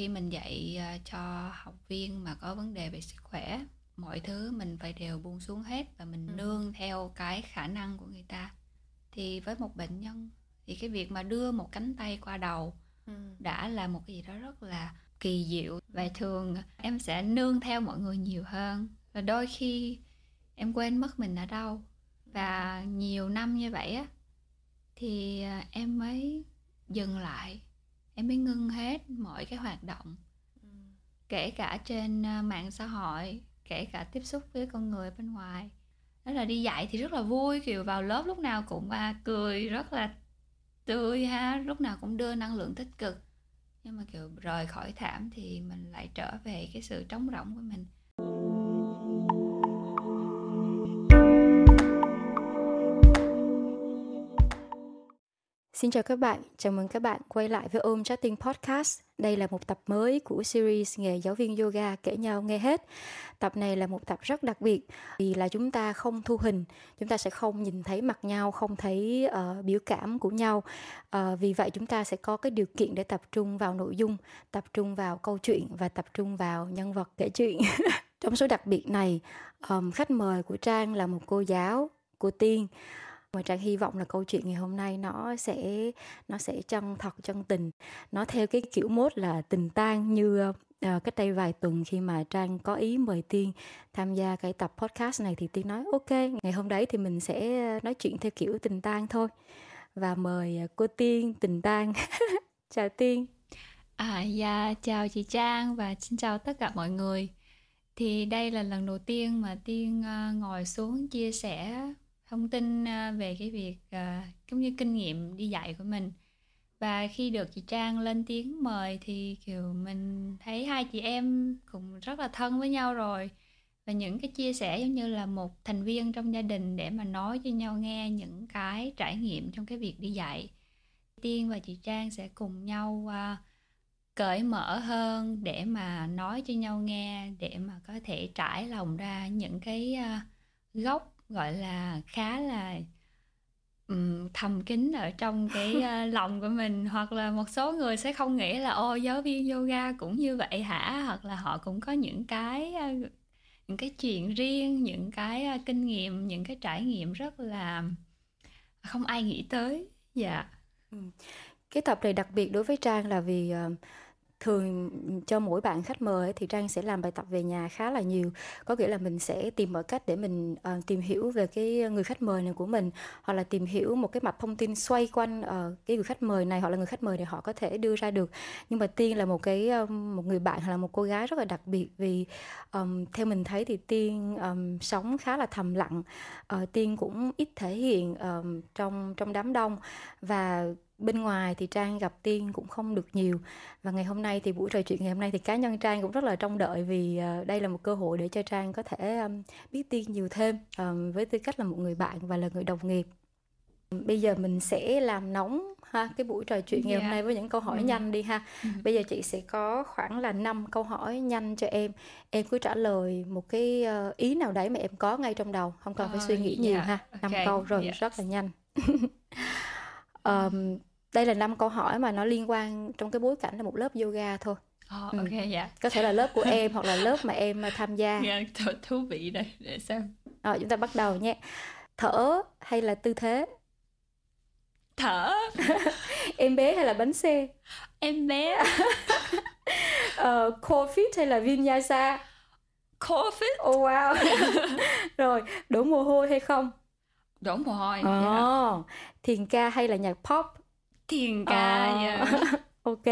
khi mình dạy ờ, cho học viên mà có vấn đề về sức khỏe mọi thứ mình phải đều buông xuống hết và mình ừ. nương theo cái khả năng của người ta thì với một bệnh nhân thì cái việc mà đưa một cánh tay qua đầu ừ. đã là một cái gì đó rất là kỳ diệu và thường em sẽ nương theo mọi người nhiều hơn và đôi khi em quên mất mình ở đâu ừ. và nhiều năm như vậy á thì ờ, em mới dừng lại em mới ngưng hết mọi cái hoạt động ừ. kể cả trên à, mạng xã hội kể cả tiếp xúc với con người bên ngoài đó là đi dạy thì rất là vui kiểu vào lớp lúc nào cũng à, cười rất là tươi ha lúc nào cũng đưa năng lượng tích cực nhưng mà kiểu rời khỏi thảm thì mình lại trở về cái sự trống rỗng của mình Xin chào các bạn, chào mừng các bạn quay lại với Om Chatting Podcast. Đây là một tập mới của series Nghề giáo viên yoga kể nhau nghe hết. Tập này là một tập rất đặc biệt vì là chúng ta không thu hình, chúng ta sẽ không nhìn thấy mặt nhau, không thấy uh, biểu cảm của nhau. Uh, vì vậy chúng ta sẽ có cái điều kiện để tập trung vào nội dung, tập trung vào câu chuyện và tập trung vào nhân vật kể chuyện. Trong số đặc biệt này, um, khách mời của Trang là một cô giáo, cô Tiên và trang hy vọng là câu chuyện ngày hôm nay nó sẽ nó sẽ chân thật chân tình nó theo cái kiểu mốt là tình tang như À, cách đây vài tuần khi mà Trang có ý mời Tiên tham gia cái tập podcast này thì Tiên nói ok, ngày hôm đấy thì mình sẽ ờ, nói chuyện theo kiểu tình tang thôi. Và mời ờ, cô Tiên tình tang. chào Tiên. À dạ, chào chị Trang và xin chào tất cả mọi người. Thì đây là lần đầu tiên mà Tiên ngồi xuống chia sẻ thông tin ờ, về cái việc cũng ờ, như kinh nghiệm đi dạy của mình và khi được chị Trang lên tiếng mời thì kiểu mình thấy hai chị em cũng rất là thân với nhau rồi và những cái chia sẻ giống như là một thành viên trong gia đình để mà nói cho nhau nghe những cái trải nghiệm trong cái việc đi dạy Tiên và chị Trang sẽ cùng nhau uh, cởi mở hơn để mà nói cho nhau nghe để mà có thể trải lòng ra những cái uh, góc gọi là khá là um, thầm kín ở trong cái uh, lòng của mình hoặc là một số người sẽ không nghĩ là ô giáo viên yoga cũng như vậy hả hoặc là họ cũng có những cái uh, những cái chuyện riêng những cái uh, kinh nghiệm những cái trải nghiệm rất là không ai nghĩ tới dạ yeah. cái tập này đặc biệt đối với trang là vì uh, thường cho mỗi bạn khách mời thì trang sẽ làm bài tập về nhà khá là nhiều có nghĩa là mình sẽ tìm mọi cách để mình uh, tìm hiểu về cái người khách mời này của mình hoặc là tìm hiểu một cái mặt thông tin xoay quanh uh, cái người khách mời này hoặc là người khách mời này họ có thể đưa ra được nhưng mà tiên là một cái um, một người bạn hoặc là một cô gái rất là đặc biệt vì um, theo mình thấy thì tiên um, sống khá là thầm lặng uh, tiên cũng ít thể hiện um, trong trong đám đông và bên ngoài thì trang gặp tiên cũng không được nhiều và ngày hôm nay thì buổi trò chuyện ngày hôm nay thì cá nhân trang cũng rất là trông đợi vì ờ, đây là một cơ hội để cho trang có thể biết tiên nhiều thêm với tư cách là một người bạn và là người đồng nghiệp bây giờ mình sẽ làm nóng ha cái buổi trò chuyện ngày yeah. hôm dạ. nay với những câu hỏi ừ. nhanh đi ha ừ. bây giờ chị sẽ có khoảng là 5 câu hỏi nhanh cho em em cứ trả lời một cái ờ, ý nào đấy mà em có ngay trong đầu không cần phải suy ờ, nghĩ dạ. nhiều yeah. ha năm okay. câu rồi yes. Dạ. rất là nhanh um, đây là năm câu hỏi mà nó liên quan trong cái bối cảnh là một lớp yoga thôi Oh, ok dạ yeah. có thể là lớp của em hoặc là lớp mà em ờ, tham gia yeah, thú vị đây để xem rồi chúng ta bắt đầu nhé thở hay là tư thế thở em bé hay là bánh xe em bé uh, ờ, core hay là vinyasa Coffee. oh wow rồi đổ mồ hôi hay không đổ mồ hôi oh, yeah. Dạ. thiền ca hay là nhạc pop thiền ờ. ca à. yeah. ok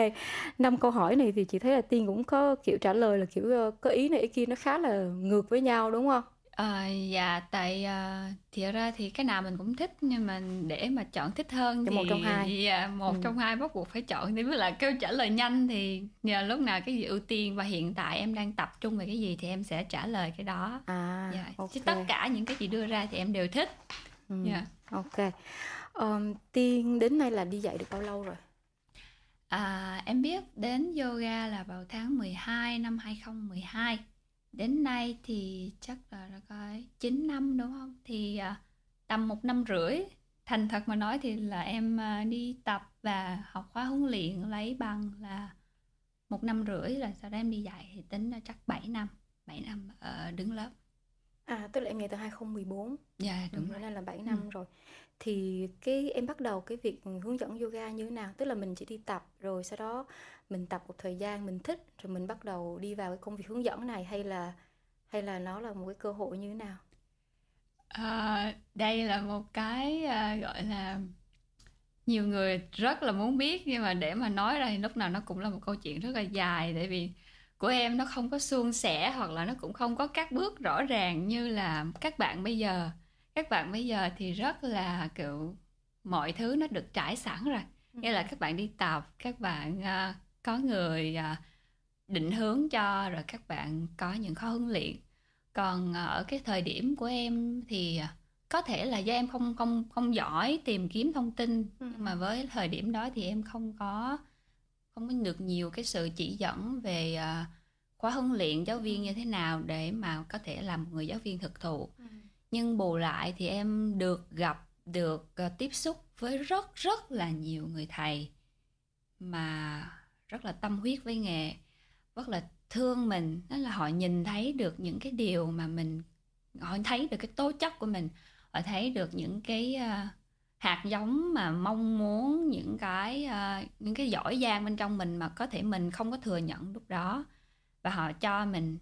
năm câu hỏi này thì chị thấy là tiên cũng có kiểu trả lời là kiểu ờ, có ý này ý kia nó khá là ngược với nhau đúng không À, dạ tại uh, thiệt ra thì cái nào mình cũng thích nhưng mà để mà chọn thích hơn thì một trong hai dạ, một ừ. trong hai bắt buộc phải chọn thì với là câu trả lời nhanh thì nhờ lúc nào cái gì ưu tiên và hiện tại em đang tập trung về cái gì thì em sẽ trả lời cái đó à, dạ. okay. chứ tất cả những cái chị đưa ra thì em đều thích ừ. dạ. ok Um, Tiên đến nay là đi dạy được bao lâu rồi? À, em biết đến yoga là vào tháng 12 năm 2012 Đến nay thì chắc là coi 9 năm đúng không? Thì uh, tầm một năm rưỡi Thành thật mà nói thì là em uh, đi tập và học khóa huấn luyện lấy bằng là một năm rưỡi là sau đó em đi dạy thì tính là chắc 7 năm 7 năm ở đứng lớp À tức là em nghỉ từ 2014 Dạ yeah, đúng, đúng rồi Nên là 7 ừ. năm ừ. rồi thì cái em bắt đầu cái việc hướng dẫn yoga như thế nào tức là mình chỉ đi tập rồi sau đó mình tập một thời gian mình thích rồi mình bắt đầu đi vào cái công việc hướng dẫn này hay là hay là nó là một cái cơ hội như thế nào à, đây là một cái à, gọi là nhiều người rất là muốn biết nhưng mà để mà nói ra thì lúc nào nó cũng là một câu chuyện rất là dài tại vì của em nó không có suôn sẻ hoặc là nó cũng không có các bước rõ ràng như là các bạn bây giờ các bạn bây giờ thì rất là kiểu mọi thứ nó được trải sẵn rồi ừ. nghĩa là các bạn đi tập các bạn uh, có người uh, định hướng cho rồi các bạn có những khó huấn luyện còn uh, ở cái thời điểm của em thì uh, có thể là do em không không không giỏi tìm kiếm thông tin ừ. nhưng mà với thời điểm đó thì em không có không có được nhiều cái sự chỉ dẫn về uh, khóa huấn luyện giáo viên ừ. như thế nào để mà có thể làm người giáo viên thực thụ nhưng bù lại thì em được gặp được ờ, tiếp xúc với rất rất là nhiều người thầy mà rất là tâm huyết với nghề rất là thương mình đó là họ nhìn thấy được những cái điều mà mình họ thấy được cái tố chất của mình họ thấy được những cái ờ, hạt giống mà mong muốn những cái ờ, những cái giỏi giang bên trong mình mà có thể mình không có thừa nhận lúc đó và họ cho mình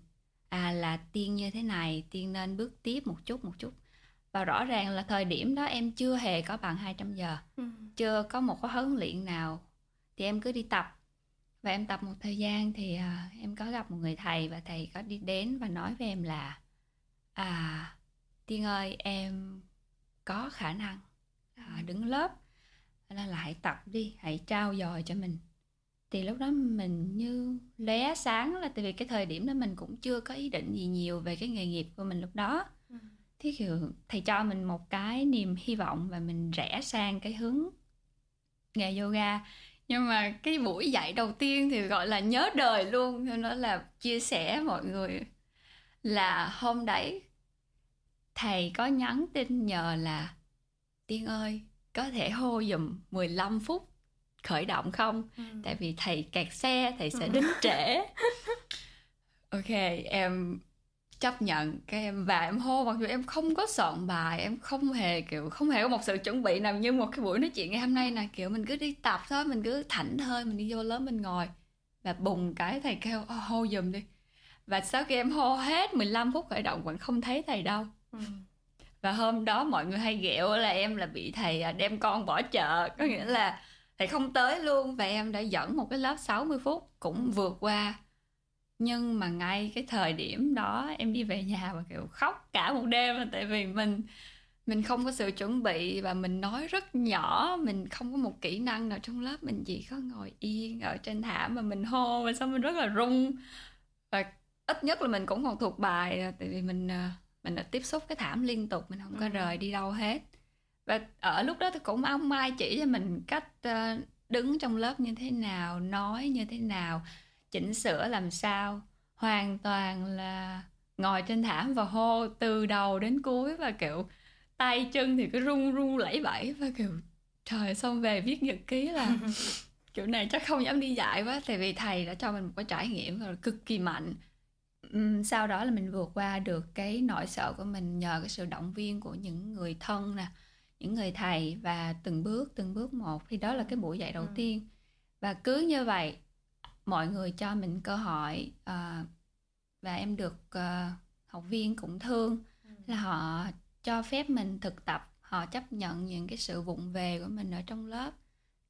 à là tiên như thế này tiên nên bước tiếp một chút một chút và rõ ràng là thời điểm đó em chưa hề có bằng 200 giờ ừ. chưa có một khóa huấn luyện nào thì em cứ đi tập và em tập một thời gian thì uh, em có gặp một người thầy và thầy có đi đến và nói với em là à tiên ơi em có khả năng à, đứng lớp nên là hãy tập đi hãy trao dồi cho mình thì lúc đó mình như lé sáng là tại vì cái thời điểm đó mình cũng chưa có ý định gì nhiều về cái nghề nghiệp của mình lúc đó ừ. thế kiểu thầy cho mình một cái niềm hy vọng và mình rẽ sang cái hướng nghề yoga nhưng mà cái buổi dạy đầu tiên thì gọi là nhớ đời luôn cho nó là chia sẻ mọi người là hôm đấy thầy có nhắn tin nhờ là tiên ơi có thể hô dùm 15 phút khởi động không ừ. tại vì thầy kẹt xe thầy sẽ ừ. đến trễ ok em chấp nhận cái em và em hô mặc dù em không có soạn bài em không hề kiểu không hề có một sự chuẩn bị nào như một cái buổi nói chuyện ngày hôm nay là kiểu mình cứ đi tập thôi mình cứ thảnh thơi mình đi vô lớp mình ngồi và bùng cái thầy kêu oh, hô giùm đi và sau khi em hô hết 15 phút khởi động vẫn không thấy thầy đâu ừ. và hôm đó mọi người hay ghẹo là em là bị thầy à, đem con bỏ chợ có nghĩa là thì không tới luôn và em đã dẫn một cái lớp 60 phút cũng ừ. vượt qua nhưng mà ngay cái thời điểm đó em đi về nhà và kiểu khóc cả một đêm là tại vì mình mình không có sự chuẩn bị và mình nói rất nhỏ mình không có một kỹ năng nào trong lớp mình chỉ có ngồi yên ở trên thảm mà mình hô và xong mình rất là run và ít nhất là mình cũng còn thuộc bài tại vì mình ờ, mình đã tiếp xúc cái thảm liên tục mình không có ừ. rời đi đâu hết và ở lúc đó thì cũng ông mai chỉ cho mình cách ờ, đứng trong lớp như thế nào nói như thế nào chỉnh sửa làm sao hoàn toàn là ngồi trên thảm và hô từ đầu đến cuối và kiểu tay chân thì cứ run run lẩy bẩy và kiểu trời xong về viết nhật ký là kiểu này chắc không dám đi dạy quá tại vì thầy đã cho mình một cái trải nghiệm và cực kỳ mạnh sau đó là mình vượt qua được cái nỗi sợ của mình nhờ cái sự động viên của những người thân nè những người thầy và từng bước từng bước một thì đó là cái buổi dạy đầu ừ. tiên và cứ như vậy mọi người cho mình cơ hội uh, và em được uh, học viên cũng thương ừ. là họ cho phép mình thực tập họ chấp nhận những cái sự vụng về của mình ở trong lớp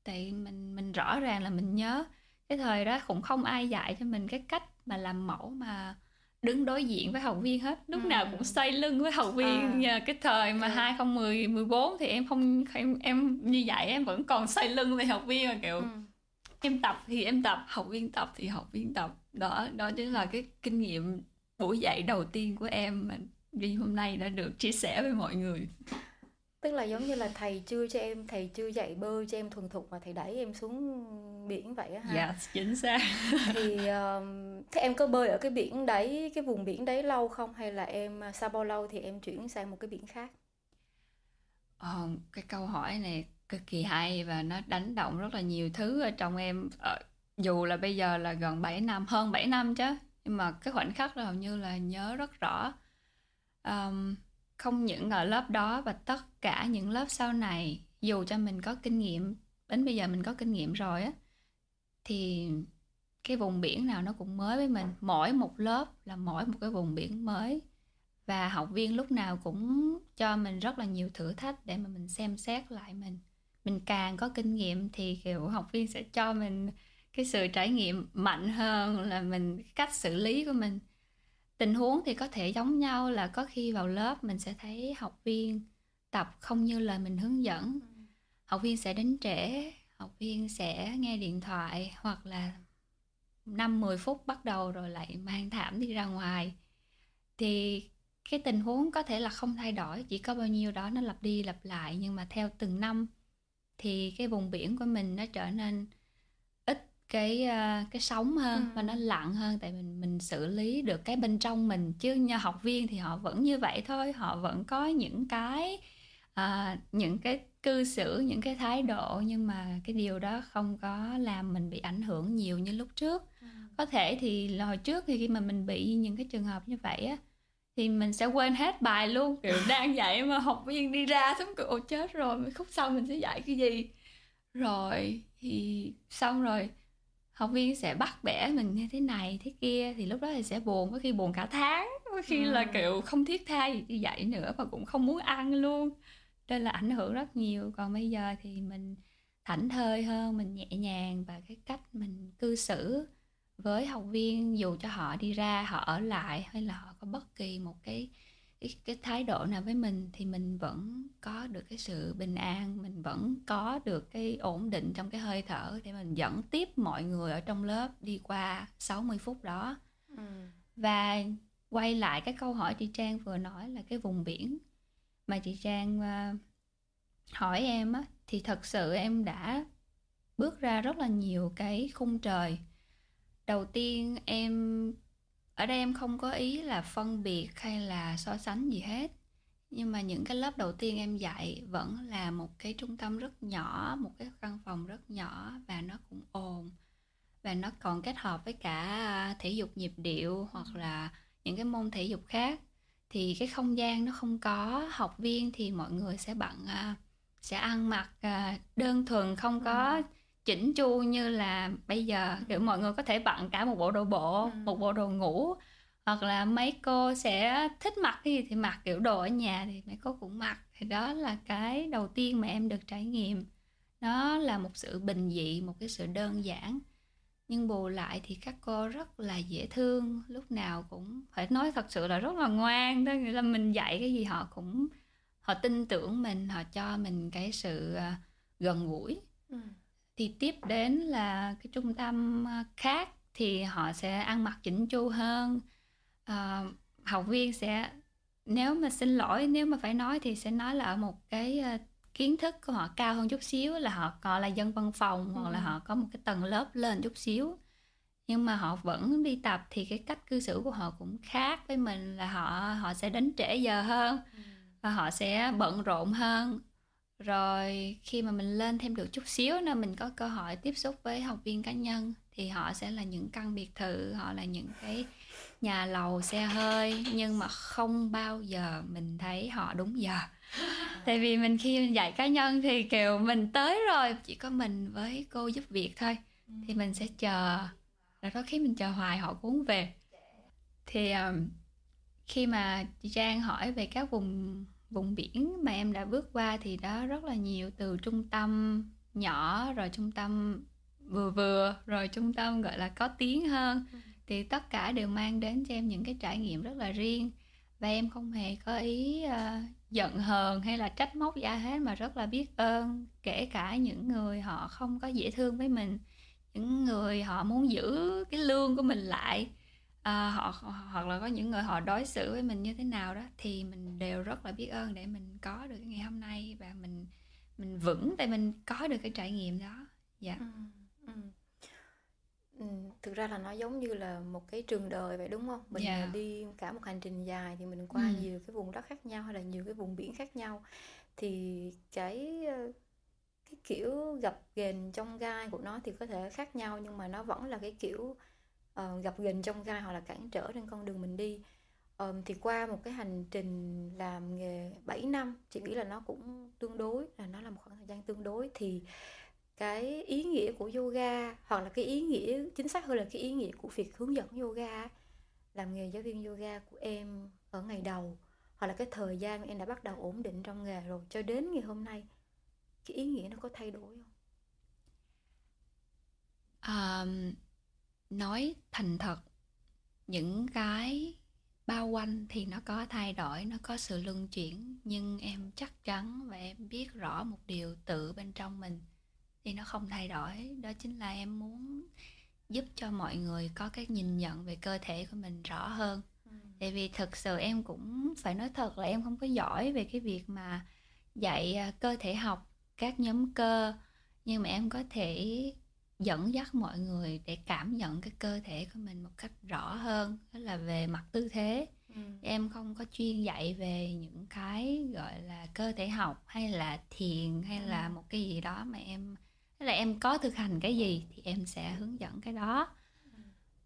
tại mình mình rõ ràng là mình nhớ cái thời đó cũng không ai dạy cho mình cái cách mà làm mẫu mà đứng đối diện với học viên hết lúc ừ. nào cũng xoay lưng với học viên à. nhờ cái thời mà ừ. 2010 14 thì em không em, em như vậy em vẫn còn xoay lưng với học viên mà kiểu ừ. em tập thì em tập học viên tập thì học viên tập đó đó chính là cái kinh nghiệm buổi dạy đầu tiên của em mà vì hôm nay đã được chia sẻ với mọi người tức là giống như là thầy chưa cho em thầy chưa dạy bơi cho em thuần thục mà thầy đẩy em xuống biển vậy á ha yes, dạ, chính xác thì um, thế em có bơi ở cái biển đấy cái vùng biển đấy lâu không hay là em à, sau bao lâu thì em chuyển sang một cái biển khác ờ, cái câu hỏi này cực kỳ hay và nó đánh động rất là nhiều thứ ở trong em ờ, dù là bây giờ là gần 7 năm hơn 7 năm chứ nhưng mà cái khoảnh khắc là hầu như là nhớ rất rõ um, không những ở lớp đó và tất cả những lớp sau này dù cho mình có kinh nghiệm đến bây giờ mình có kinh nghiệm rồi á thì cái vùng biển nào nó cũng mới với mình mỗi một lớp là mỗi một cái vùng biển mới và học viên lúc nào cũng cho mình rất là nhiều thử thách để mà mình xem xét lại mình mình càng có kinh nghiệm thì kiểu học viên sẽ cho mình cái sự trải nghiệm mạnh hơn là mình cách xử lý của mình tình huống thì có thể giống nhau là có khi vào lớp mình sẽ thấy học viên tập không như lời mình hướng dẫn ừ. học viên sẽ đến trễ học viên sẽ nghe điện thoại hoặc là năm 10 phút bắt đầu rồi lại mang thảm đi ra ngoài thì cái tình huống có thể là không thay đổi chỉ có bao nhiêu đó nó lặp đi lặp lại nhưng mà theo từng năm thì cái vùng biển của mình nó trở nên cái ờ, cái sống hơn ừ. và nó lặng hơn tại mình mình xử lý được cái bên trong mình chứ như học viên thì họ vẫn như vậy thôi họ vẫn có những cái à, những cái cư xử những cái thái độ nhưng mà cái điều đó không có làm mình bị ảnh hưởng nhiều như lúc trước ừ. có thể thì hồi trước thì khi mà mình bị những cái trường hợp như vậy á thì mình sẽ quên hết bài luôn kiểu đang dạy mà học viên đi ra xuống kiểu chết rồi khúc sau mình sẽ dạy cái gì rồi thì xong rồi học viên sẽ bắt bẻ mình như thế này thế kia thì lúc đó thì sẽ buồn có khi buồn cả tháng có khi ừ. là kiểu không thiết tha gì như vậy nữa và cũng không muốn ăn luôn nên là ảnh hưởng rất nhiều còn bây giờ thì mình thảnh thơi hơn mình nhẹ nhàng và cái cách mình cư xử với học viên dù cho họ đi ra họ ở lại hay là họ có bất kỳ một cái cái, cái thái độ nào với mình thì mình vẫn có được cái sự bình an mình vẫn có được cái ổn định trong cái hơi thở để mình dẫn tiếp mọi người ở trong lớp đi qua 60 phút đó ừ. và quay lại cái câu hỏi chị Trang vừa nói là cái vùng biển mà chị Trang uh, hỏi em á thì thật sự em đã bước ra rất là nhiều cái khung trời đầu tiên em ở đây em không có ý là phân biệt hay là so sánh gì hết nhưng mà những cái lớp đầu tiên em dạy vẫn là một cái trung tâm rất nhỏ một cái căn phòng rất nhỏ và nó cũng ồn và nó còn kết hợp với cả à, thể dục nhịp điệu hoặc là những cái môn thể dục khác thì cái không gian nó không có học viên thì mọi người sẽ bận à, sẽ ăn mặc à, đơn thuần không có vâng chỉnh chu như là bây giờ kiểu mọi người có thể bận cả một bộ đồ bộ ừ. một bộ đồ ngủ hoặc là mấy cô sẽ thích mặc cái gì thì mặc kiểu đồ ở nhà thì mấy cô cũng mặc thì đó là cái đầu tiên mà em được trải nghiệm nó là một sự bình dị một cái sự đơn giản nhưng bù lại thì các cô rất là dễ thương lúc nào cũng phải nói thật sự là rất là ngoan đó nghĩa là mình dạy cái gì họ cũng họ tin tưởng mình họ cho mình cái sự ờ, gần gũi ừ thì tiếp đến là cái trung tâm ờ, khác thì họ sẽ ăn mặc chỉnh chu hơn à, học viên sẽ nếu mà xin lỗi nếu mà phải nói thì sẽ nói là ở một cái ờ, kiến thức của họ cao hơn chút xíu là họ gọi là dân văn phòng ừ. hoặc là họ có một cái tầng lớp lên chút xíu nhưng mà họ vẫn đi tập thì cái cách cư xử của họ cũng khác với mình là họ họ sẽ đến trễ giờ hơn ừ. và họ sẽ bận rộn hơn rồi khi mà mình lên thêm được chút xíu nữa mình có cơ hội tiếp xúc với học viên cá nhân thì họ sẽ là những căn biệt thự họ là những cái nhà lầu xe hơi nhưng mà không bao giờ mình thấy họ đúng giờ tại vì mình khi mình dạy cá nhân thì kiểu mình tới rồi chỉ có mình với cô giúp việc thôi thì mình sẽ chờ rồi có khi mình chờ hoài họ cũng về thì um, khi mà chị Trang hỏi về các vùng vùng biển mà em đã bước qua thì đó rất là nhiều từ trung tâm nhỏ rồi trung tâm vừa vừa rồi trung tâm gọi là có tiếng hơn ừ. thì tất cả đều mang đến cho em những cái trải nghiệm rất là riêng và em không hề có ý uh, giận hờn hay là trách móc gì ai hết mà rất là biết ơn kể cả những người họ không có dễ thương với mình những người họ muốn giữ cái lương của mình lại à, họ hoặc là có những người họ đối xử với mình như thế nào đó thì mình đều rất là biết ơn để mình có được cái ngày hôm nay và mình mình vững tại mình có được cái trải nghiệm đó dạ ừ, ừ. Ừ, thực ra là nó giống như là một cái trường đời vậy đúng không mình yeah. Dạ. đi cả một hành trình dài thì mình qua ừ. nhiều cái vùng đất khác nhau hay là nhiều cái vùng biển khác nhau thì cái ờ, cái kiểu gặp ghềnh trong gai của nó thì có thể khác nhau nhưng mà nó vẫn là cái kiểu Ờ, gặp gành trong gai hoặc là cản trở trên con đường mình đi um, thì qua một cái hành trình làm nghề 7 năm chị nghĩ là nó cũng tương đối là nó là một khoảng thời gian tương đối thì cái ý nghĩa của yoga hoặc là cái ý nghĩa chính xác hơn là cái ý nghĩa của việc hướng dẫn yoga làm nghề giáo viên yoga của em ở ngày đầu hoặc là cái thời gian em đã bắt đầu ổn định trong nghề rồi cho đến ngày hôm nay cái ý nghĩa nó có thay đổi không um, nói thành thật những cái bao quanh thì nó có thay đổi nó có sự luân chuyển nhưng em chắc chắn và em biết rõ một điều tự bên trong mình thì nó không thay đổi đó chính là em muốn giúp cho mọi người có cái nhìn nhận về cơ thể của mình rõ hơn ừ. tại vì thực sự em cũng phải nói thật là em không có giỏi về cái việc mà dạy à, cơ thể học các nhóm cơ nhưng mà em có thể dẫn dắt mọi người để cảm nhận cái cơ thể của mình một cách rõ hơn đó là về mặt tư thế ừ. em không có chuyên dạy về những cái gọi là cơ thể học hay là thiền hay ừ. là một cái gì đó mà em là em có thực hành cái gì thì em sẽ hướng dẫn cái đó ừ.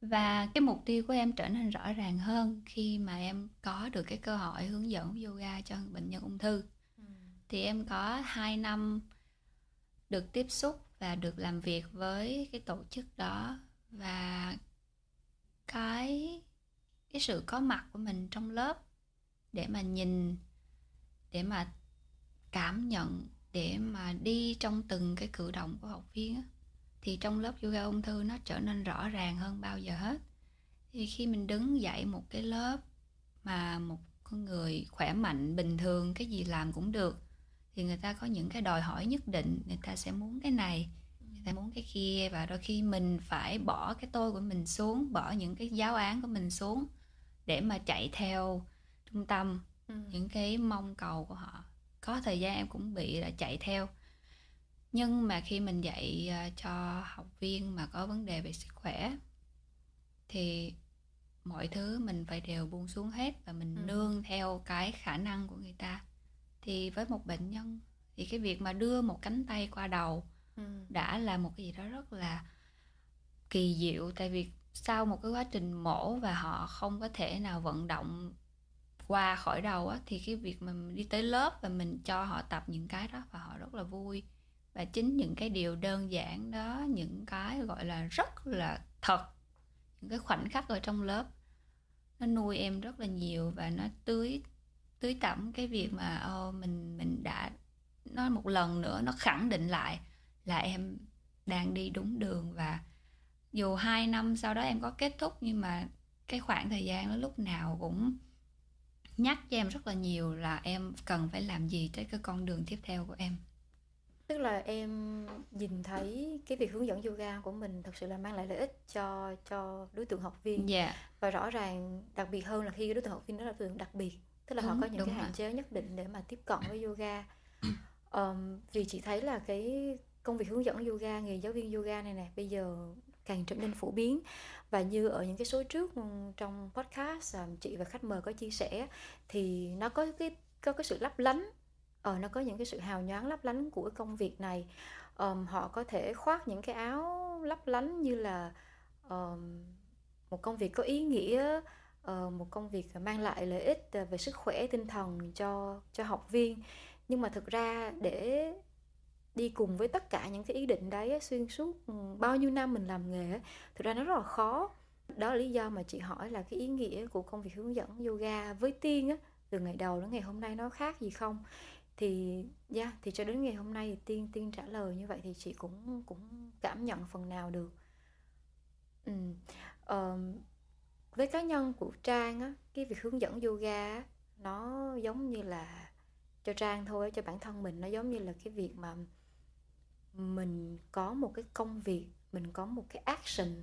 và cái mục tiêu của em trở nên rõ ràng hơn khi mà em có được cái cơ hội hướng dẫn yoga cho bệnh nhân ung thư ừ. thì em có 2 năm được tiếp xúc và được làm việc với cái tổ chức đó và cái cái sự có mặt của mình trong lớp để mà nhìn để mà cảm nhận để mà đi trong từng cái cử động của học viên á, thì trong lớp yoga ung thư nó trở nên rõ ràng hơn bao giờ hết thì khi mình đứng dậy một cái lớp mà một con người khỏe mạnh bình thường cái gì làm cũng được thì người ta có những cái đòi hỏi nhất định người ta sẽ muốn cái này người ta muốn cái kia và đôi khi mình phải bỏ cái tôi của mình xuống bỏ những cái giáo án của mình xuống để mà chạy theo trung tâm ừ. những cái mong cầu của họ có thời gian em cũng bị là chạy theo nhưng mà khi mình dạy à, cho học viên mà có vấn đề về sức khỏe thì mọi thứ mình phải đều buông xuống hết và mình ừ. nương theo cái khả năng của người ta thì với một bệnh nhân thì cái việc mà đưa một cánh tay qua đầu ừ. đã là một cái gì đó rất là kỳ diệu tại vì sau một cái quá trình mổ và họ không có thể nào vận động qua khỏi đầu á thì cái việc mà mình đi tới lớp và mình cho họ tập những cái đó và họ rất là vui và chính những cái điều đơn giản đó những cái gọi là rất là thật những cái khoảnh khắc ở trong lớp nó nuôi em rất là nhiều và nó tưới tưới tẩm cái việc mà oh, mình mình đã nó một lần nữa nó khẳng định lại là em đang đi đúng đường và dù hai năm sau đó em có kết thúc nhưng mà cái khoảng thời gian đó lúc nào cũng nhắc cho em rất là nhiều là em cần phải làm gì tới cái con đường tiếp theo của em tức là em nhìn thấy cái việc hướng dẫn yoga của mình thật sự là mang lại lợi ích cho cho đối tượng học viên yeah. Dạ. và rõ ràng đặc biệt hơn là khi đối tượng học viên đó là đối tượng đặc biệt tức là đúng, họ có những cái hạn chế nhất định để mà tiếp cận với yoga um, vì chị thấy là cái công việc hướng dẫn yoga nghề giáo viên yoga này nè bây giờ càng trở nên phổ biến và như ở những cái số trước trong podcast chị và khách mời có chia sẻ thì nó có cái có cái sự lấp lánh ờ nó có những cái sự hào nhoáng lấp lánh của công việc này um, họ có thể khoác những cái áo lấp lánh như là um, một công việc có ý nghĩa Ờ, một công việc mang lại lợi ích ờ, về sức khỏe tinh thần cho cho học viên nhưng mà thực ra để đi cùng với tất cả những cái ý định đấy xuyên suốt ừ, bao nhiêu năm mình làm nghề thực ra nó rất là khó đó là lý do mà chị hỏi là cái ý nghĩa của công việc hướng dẫn yoga với tiên á từ ngày đầu đến ngày hôm nay nó khác gì không thì yeah, thì cho đến ngày hôm nay thì tiên tiên trả lời như vậy thì chị cũng cũng cảm nhận phần nào được ừ với cá nhân của trang á cái việc hướng dẫn yoga á, nó giống như là cho trang thôi cho bản thân mình nó giống như là cái việc mà mình có một cái công việc mình có một cái action yeah.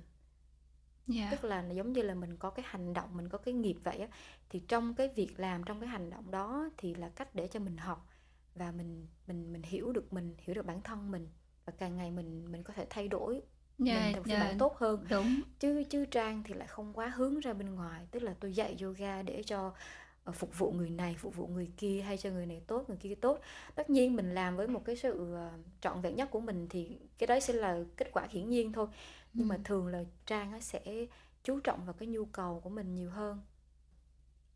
Dạ. tức là giống như là mình có cái hành động mình có cái nghiệp vậy á thì trong cái việc làm trong cái hành động đó thì là cách để cho mình học và mình mình mình hiểu được mình hiểu được bản thân mình và càng ngày mình mình có thể thay đổi yeah, mình thực yeah. bản tốt hơn đúng chứ chứ trang thì lại không quá hướng ra bên ngoài tức là tôi dạy yoga để cho ờ, phục vụ người này phục vụ người kia hay cho người này tốt người kia tốt tất nhiên mình làm với một cái sự ờ, trọn vẹn nhất của mình thì cái đấy sẽ là kết quả hiển nhiên thôi nhưng mà ừ. thường là trang nó sẽ chú trọng vào cái nhu cầu của mình nhiều hơn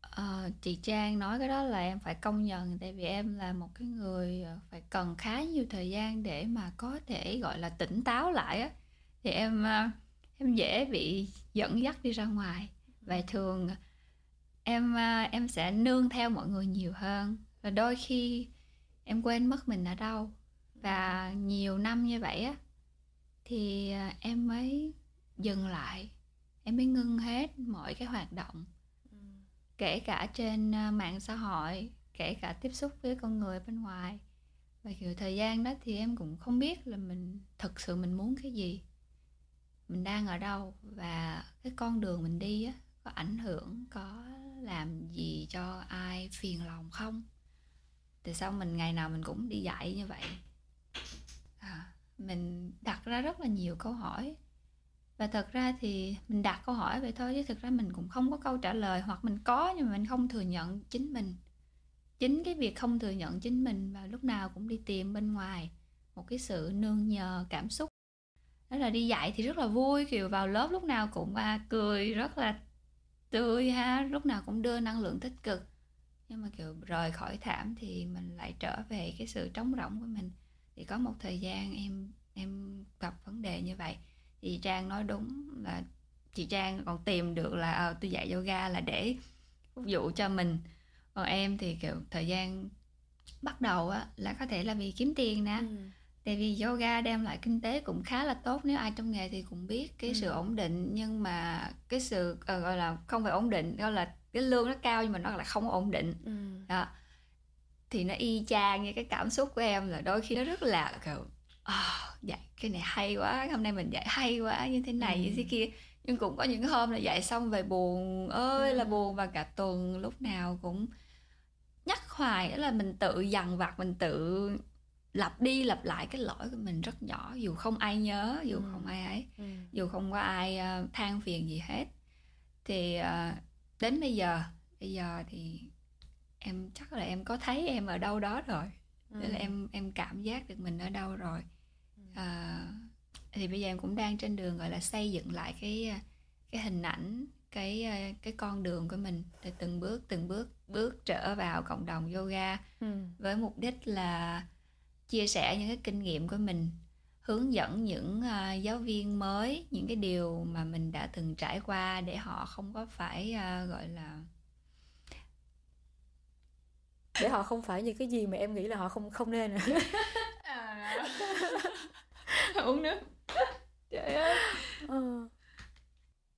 à, chị trang nói cái đó là em phải công nhận tại vì em là một cái người phải cần khá nhiều thời gian để mà có thể gọi là tỉnh táo lại á thì em ờ, em dễ bị dẫn dắt đi ra ngoài và thường em ờ, em sẽ nương theo mọi người nhiều hơn và đôi khi em quên mất mình ở đâu và nhiều năm như vậy á thì ờ, em mới dừng lại em mới ngưng hết mọi cái hoạt động kể cả trên mạng xã hội kể cả tiếp xúc với con người bên ngoài và kiểu thời gian đó thì em cũng không biết là mình thật sự mình muốn cái gì mình đang ở đâu và cái con đường mình đi á có ảnh hưởng có làm gì cho ai phiền lòng không tại sao mình ngày nào mình cũng đi dạy như vậy à, mình đặt ra rất là nhiều câu hỏi và thật ra thì mình đặt câu hỏi vậy thôi chứ thực ra mình cũng không có câu trả lời hoặc mình có nhưng mà mình không thừa nhận chính mình chính cái việc không thừa nhận chính mình và lúc nào cũng đi tìm bên ngoài một cái sự nương nhờ cảm xúc đó là đi dạy thì rất là vui kiểu vào lớp lúc nào cũng à, cười rất là tươi ha lúc nào cũng đưa năng lượng tích cực nhưng mà kiểu rời khỏi thảm thì mình lại trở về cái sự trống rỗng của mình thì có một thời gian em em gặp vấn đề như vậy thì trang nói đúng là chị trang còn tìm được là à, tôi dạy yoga là để phục vụ cho mình còn em thì kiểu thời gian bắt đầu á là có thể là vì kiếm tiền nè ừ tại vì yoga đem lại kinh tế cũng khá là tốt nếu ai trong nghề thì cũng biết cái ừ. sự ổn định nhưng mà cái sự uh, gọi là không phải ổn định gọi là cái lương nó cao nhưng mà nó lại không ổn định ừ. đó thì nó y chang như cái cảm xúc của em là đôi khi nó rất là kiểu oh, dạy cái này hay quá hôm nay mình dạy hay quá như thế này ừ. như thế ừ. kia nhưng cũng có những hôm là dạy xong về buồn ơi ừ. là buồn và cả tuần lúc nào cũng nhắc hoài đó là mình tự dằn vặt mình tự lặp đi lặp lại cái lỗi của mình rất nhỏ dù không ai nhớ dù ừ. không ai ấy ừ. dù không có ai uh, than phiền gì hết thì uh, đến bây giờ bây giờ thì em chắc là em có thấy em ở đâu đó rồi ừ. là em em cảm giác được mình ở đâu rồi uh, thì bây giờ em cũng đang trên đường gọi là xây dựng lại cái cái hình ảnh cái cái con đường của mình để từng bước từng bước bước trở vào cộng đồng yoga ừ. với mục đích là chia sẻ những cái kinh nghiệm của mình hướng dẫn những uh, giáo viên mới những cái điều mà mình đã từng trải qua để họ không có phải uh, gọi là để họ không phải những cái gì mà em nghĩ là họ không không nên à. uống nước trời ơi ừ. Ờ.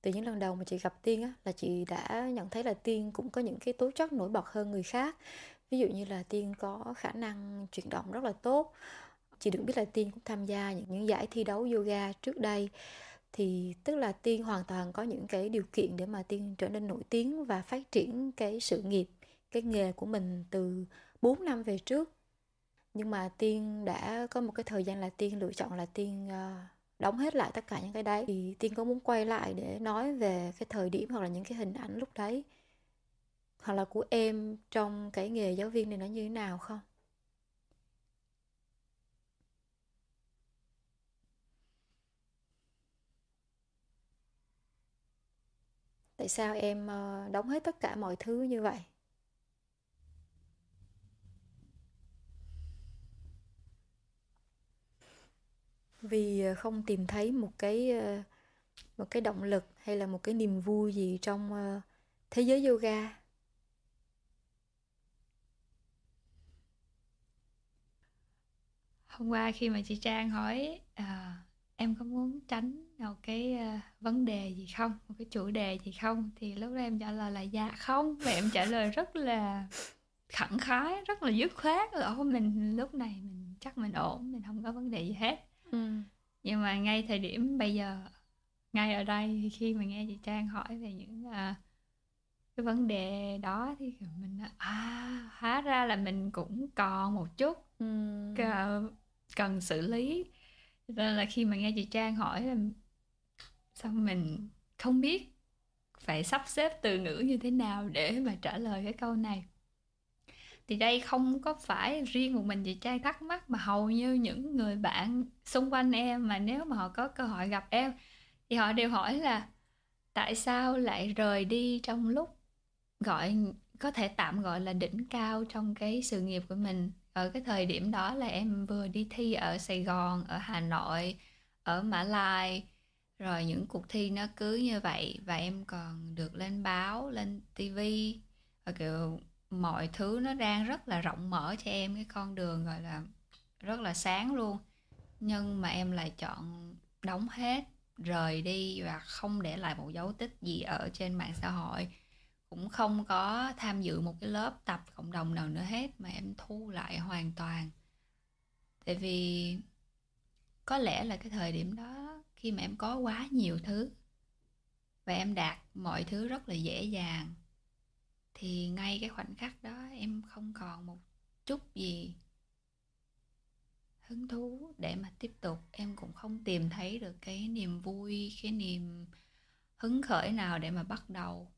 từ những lần đầu mà chị gặp tiên á là chị đã nhận thấy là tiên cũng có những cái tố chất nổi bật hơn người khác ví dụ như là tiên có khả năng chuyển động rất là tốt chị được biết là tiên cũng tham gia những, những giải thi đấu yoga trước đây thì tức là tiên hoàn toàn có những cái điều kiện để mà tiên trở nên nổi tiếng và phát triển cái sự nghiệp cái nghề của mình từ 4 năm về trước nhưng mà tiên đã có một cái thời gian là tiên lựa chọn là tiên ờ, đóng hết lại tất cả những cái đấy thì tiên có muốn quay lại để nói về cái thời điểm hoặc là những cái hình ảnh lúc đấy hoặc là của em trong cái nghề giáo viên này nó như thế nào không tại sao em ờ, đóng hết tất cả mọi thứ như vậy vì ờ, không tìm thấy một cái ờ, một cái động lực hay là một cái niềm vui gì trong thế giới yoga hôm qua khi mà chị trang hỏi à, em có muốn tránh một cái uh, vấn đề gì không một cái chủ đề gì không thì lúc đó em trả lời là dạ không và em trả lời rất là khẳng khái rất là dứt khoát là ô mình lúc này mình chắc mình ổn mình không có vấn đề gì hết ừ. nhưng mà ngay thời điểm bây giờ ngay ở đây thì khi mà nghe chị trang hỏi về những uh, cái vấn đề đó thì mình à hóa ra là mình cũng còn một chút ừ. Cả cần xử lý nên là khi mà nghe chị Trang hỏi là sao mình không biết phải sắp xếp từ ngữ như thế nào để mà trả lời cái câu này thì đây không có phải riêng một mình chị Trang thắc mắc mà hầu như những người bạn xung quanh em mà nếu mà họ có cơ hội gặp em thì họ đều hỏi là tại sao lại rời đi trong lúc gọi có thể tạm gọi là đỉnh cao trong cái sự nghiệp của mình ở cái thời điểm đó là em vừa đi thi ở Sài Gòn ở Hà Nội ở Mã Lai rồi những cuộc thi nó cứ như vậy và em còn được lên báo lên TV và kiểu mọi thứ nó đang rất là rộng mở cho em cái con đường gọi là rất là sáng luôn nhưng mà em lại chọn đóng hết rời đi và không để lại một dấu tích gì ở trên mạng xã hội cũng không có tham dự một cái lớp tập cộng đồng nào nữa hết mà em thu lại hoàn toàn tại vì có lẽ là cái thời điểm đó khi mà em có quá nhiều thứ và em đạt mọi thứ rất là dễ dàng thì ngay cái khoảnh khắc đó em không còn một chút gì hứng thú để mà tiếp tục em cũng không tìm thấy được cái niềm vui cái niềm hứng khởi nào để mà bắt đầu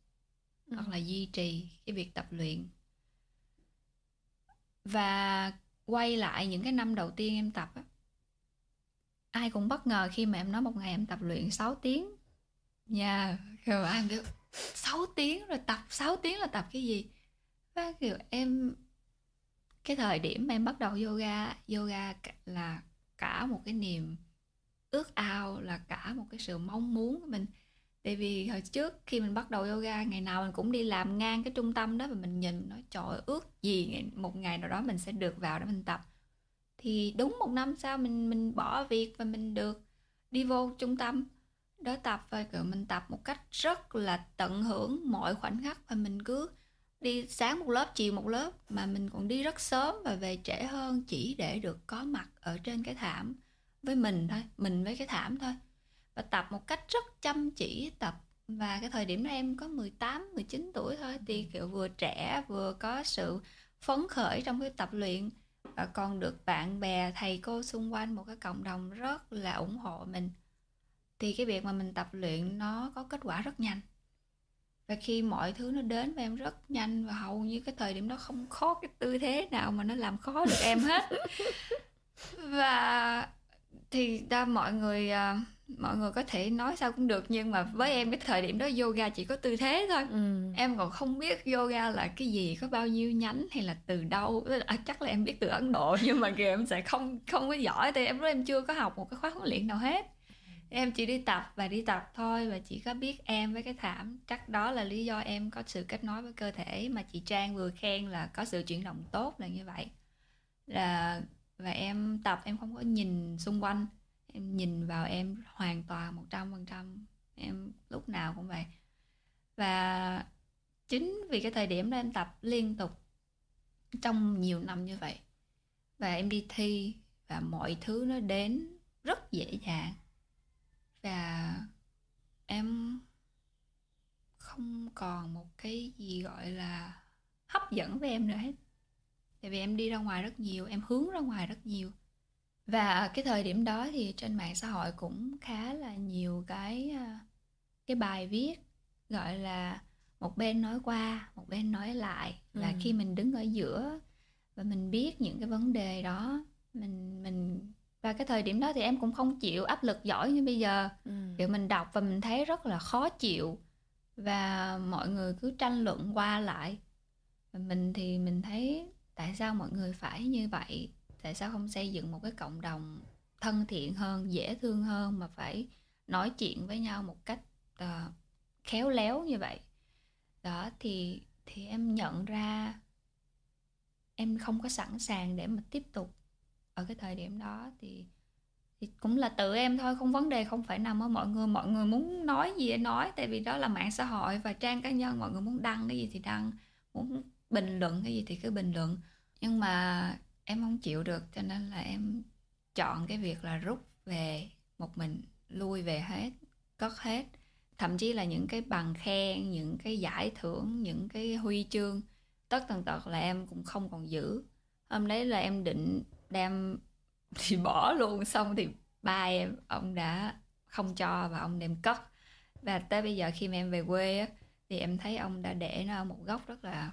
ừ. hoặc là ừ. duy trì cái việc tập luyện và quay lại những cái năm đầu tiên em tập á ai cũng bất ngờ khi mà em nói một ngày em tập luyện 6 tiếng nha yeah. rồi ai cũng 6 tiếng rồi tập 6 tiếng là tập cái gì và kiểu em cái thời điểm mà em bắt đầu yoga yoga là cả một cái niềm ước ao là cả một cái sự mong muốn của mình tại vì hồi trước khi mình bắt đầu yoga ngày nào mình cũng đi làm ngang cái trung tâm đó và mình nhìn mình nói trời ước gì một ngày nào đó mình sẽ được vào để mình tập thì đúng một năm sau mình mình bỏ việc và mình được đi vô trung tâm đó tập và kiểu mình tập một cách rất là tận hưởng mọi khoảnh khắc và mình cứ đi sáng một lớp chiều một lớp mà mình còn đi rất sớm và về trễ hơn chỉ để được có mặt ở trên cái thảm với mình thôi mình với cái thảm thôi và tập một cách rất chăm chỉ tập và cái thời điểm đó em có 18, 19 tuổi thôi thì ừ. kiểu vừa trẻ vừa có sự phấn khởi trong cái tập luyện và còn được bạn bè thầy cô xung quanh một cái cộng đồng rất là ủng hộ mình thì cái việc mà mình tập luyện nó có kết quả rất nhanh và khi mọi thứ nó đến với em rất nhanh và hầu như cái thời điểm đó không có cái tư thế nào mà nó làm khó được em hết và thì ra mọi người uh, mọi người có thể nói sao cũng được nhưng mà với em cái thời điểm đó yoga chỉ có tư thế thôi ừ. em còn không biết yoga là cái gì có bao nhiêu nhánh hay là từ đâu à, chắc là em biết từ ấn độ nhưng mà kìa em sẽ không không có giỏi thì em em chưa có học một cái khóa huấn luyện nào hết em chỉ đi tập và đi tập thôi và chỉ có biết em với cái thảm chắc đó là lý do em có sự kết nối với cơ thể mà chị trang vừa khen là có sự chuyển động tốt là như vậy là và em tập em không có nhìn xung quanh em nhìn vào em hoàn toàn một trăm phần trăm em lúc nào cũng vậy và chính vì cái thời điểm đó em tập liên tục trong nhiều năm như vậy và em đi thi và mọi thứ nó đến rất dễ dàng và em không còn một cái gì gọi là hấp dẫn với em nữa hết tại vì em đi ra ngoài rất nhiều em hướng ra ngoài rất nhiều và cái thời điểm đó thì trên mạng xã hội cũng khá là nhiều cái ờ, cái bài viết gọi là một bên nói qua một bên nói lại và ừ. khi mình đứng ở giữa và mình biết những cái vấn đề đó mình mình và cái thời điểm đó thì em cũng không chịu áp lực giỏi như bây giờ ừ. mình đọc và mình thấy rất là khó chịu và mọi người cứ tranh luận qua lại và mình thì mình thấy tại sao mọi người phải như vậy tại sao không xây dựng một cái cộng đồng thân thiện hơn dễ thương hơn mà phải nói chuyện với nhau một cách uh, khéo léo như vậy đó thì thì em nhận ra em không có sẵn sàng để mà tiếp tục ở cái thời điểm đó thì thì cũng là tự em thôi không vấn đề không phải nằm ở mọi người mọi người muốn nói gì nói tại vì đó là mạng xã hội và trang cá nhân mọi người muốn đăng cái gì thì đăng muốn bình luận cái gì thì cứ bình luận nhưng mà em không chịu được cho nên là em chọn cái việc là rút về một mình lui về hết cất hết thậm chí là những cái bằng khen những cái giải thưởng những cái huy chương tất tần tật là em cũng không còn giữ hôm đấy là em định đem thì bỏ luôn xong thì ba em ông đã không cho và ông đem cất và tới bây giờ khi mà em về quê á, thì em thấy ông đã để nó ở một góc rất là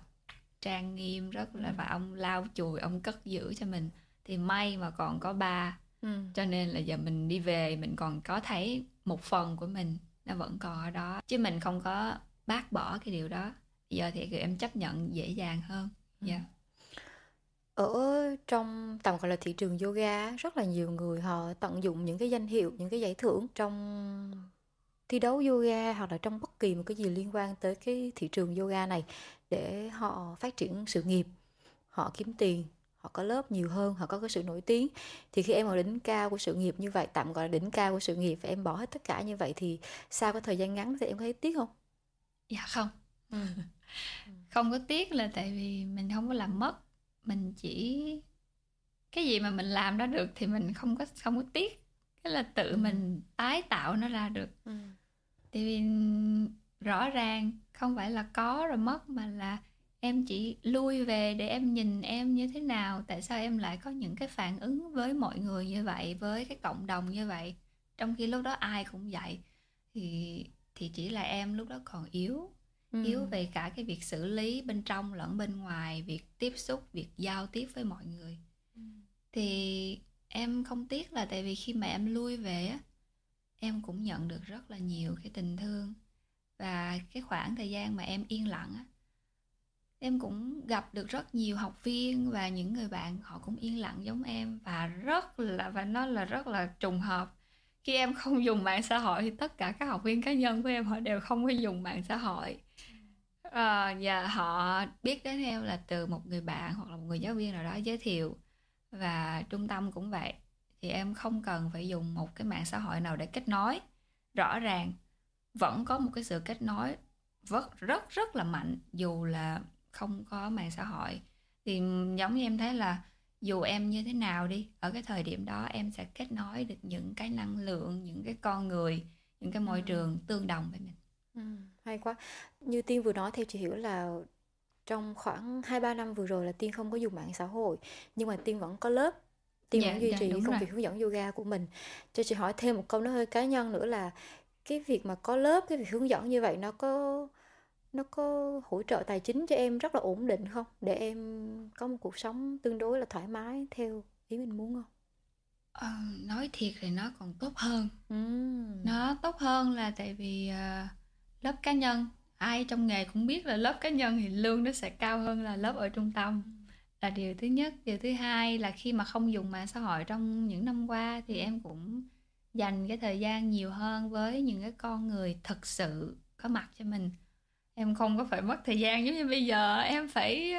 trang nghiêm rất là và ừ. ông lau chùi ông cất giữ cho mình thì may mà còn có ba ừ. cho nên là giờ mình đi về mình còn có thấy một phần của mình nó vẫn còn ở đó chứ mình không có bác bỏ cái điều đó giờ thì em chấp nhận dễ dàng hơn ừ. dạ yeah. ở trong tầm gọi là thị trường yoga rất là nhiều người họ tận dụng những cái danh hiệu những cái giải thưởng trong thi đấu yoga hoặc là trong bất kỳ một cái gì liên quan tới cái thị trường yoga này để họ phát triển sự nghiệp họ kiếm tiền họ có lớp nhiều hơn họ có cái sự nổi tiếng thì khi em ở đỉnh cao của sự nghiệp như vậy tạm gọi là đỉnh cao của sự nghiệp và em bỏ hết tất cả như vậy thì sau cái thời gian ngắn thì em có thấy tiếc không dạ không ừ. Ừ. không có tiếc là tại vì mình không có làm mất mình chỉ cái gì mà mình làm đó được thì mình không có không có tiếc tức là tự ừ. mình tái tạo nó ra được ừ. tại vì rõ ràng không phải là có rồi mất mà là em chỉ lui về để em nhìn em như thế nào tại sao em lại có những cái phản ứng với mọi người như vậy với cái cộng đồng như vậy trong khi lúc đó ai cũng vậy thì thì chỉ là em lúc đó còn yếu ừ. yếu về cả cái việc xử lý bên trong lẫn bên ngoài việc tiếp xúc việc giao tiếp với mọi người ừ. thì em không tiếc là tại vì khi mà em lui về á em cũng nhận được rất là nhiều cái tình thương và cái khoảng thời gian mà em yên lặng á em cũng gặp được rất nhiều học viên và những người bạn họ cũng yên lặng giống em và rất là và nó là rất là trùng hợp khi em không dùng mạng xã hội thì tất cả các học viên cá nhân của em họ đều không có dùng mạng xã hội à, và họ biết đến em là từ một người bạn hoặc là một người giáo viên nào đó giới thiệu và trung tâm cũng vậy thì em không cần phải dùng một cái mạng xã hội nào để kết nối rõ ràng vẫn có một cái sự kết nối rất rất rất là mạnh dù là không có mạng xã hội thì giống như em thấy là dù em như thế nào đi ở cái thời điểm đó em sẽ kết nối được những cái năng lượng những cái con người những cái môi ừ. trường tương đồng với mình ừ, hay quá như tiên vừa nói theo chị hiểu là trong khoảng 2 3 năm vừa rồi là Tiên không có dùng mạng xã hội nhưng mà Tiên vẫn có lớp Tiên dạ, vẫn duy dạ, trì công rồi. việc hướng dẫn yoga của mình cho chị hỏi thêm một câu nó hơi cá nhân nữa là cái việc mà có lớp cái việc hướng dẫn như vậy nó có nó có hỗ trợ tài chính cho em rất là ổn định không để em có một cuộc sống tương đối là thoải mái theo ý mình muốn không ờ, nói thiệt thì nó còn tốt hơn ừ. nó tốt hơn là tại vì uh, lớp cá nhân ai trong nghề cũng biết là lớp cá nhân thì lương nó sẽ cao hơn là lớp ở trung tâm là điều thứ nhất điều thứ hai là khi mà không dùng mạng xã hội trong những năm qua thì em cũng dành cái thời gian nhiều hơn với những cái con người thật sự có mặt cho mình em không có phải mất thời gian giống như bây giờ em phải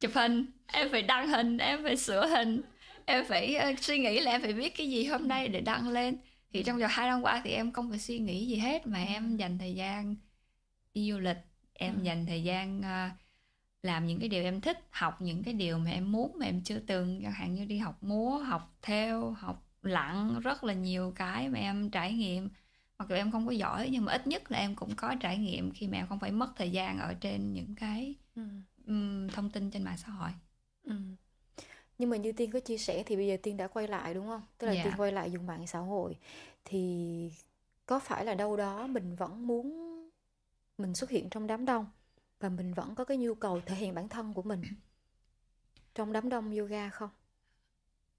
chụp hình em phải đăng hình em phải sửa hình em phải ờ, suy nghĩ là em phải viết cái gì hôm nay để đăng lên thì trong vòng hai năm qua thì em không phải suy nghĩ gì hết mà em dành thời gian đi du lịch em ừ. dành thời gian uh, làm những cái điều em thích học những cái điều mà em muốn mà em chưa từng chẳng hạn như đi học múa học theo học lặn rất là nhiều cái mà em trải nghiệm mặc dù em không có giỏi nhưng mà ít nhất là em cũng có trải nghiệm khi mà em không phải mất thời gian ở trên những cái ừ. um, thông tin trên mạng xã hội ừ. nhưng mà như tiên có chia sẻ thì bây giờ tiên đã quay lại đúng không tức là dạ. tiên quay lại dùng mạng xã hội thì có phải là đâu đó mình vẫn muốn mình xuất hiện trong đám đông và mình vẫn có cái nhu cầu thể hiện bản thân của mình trong đám đông yoga không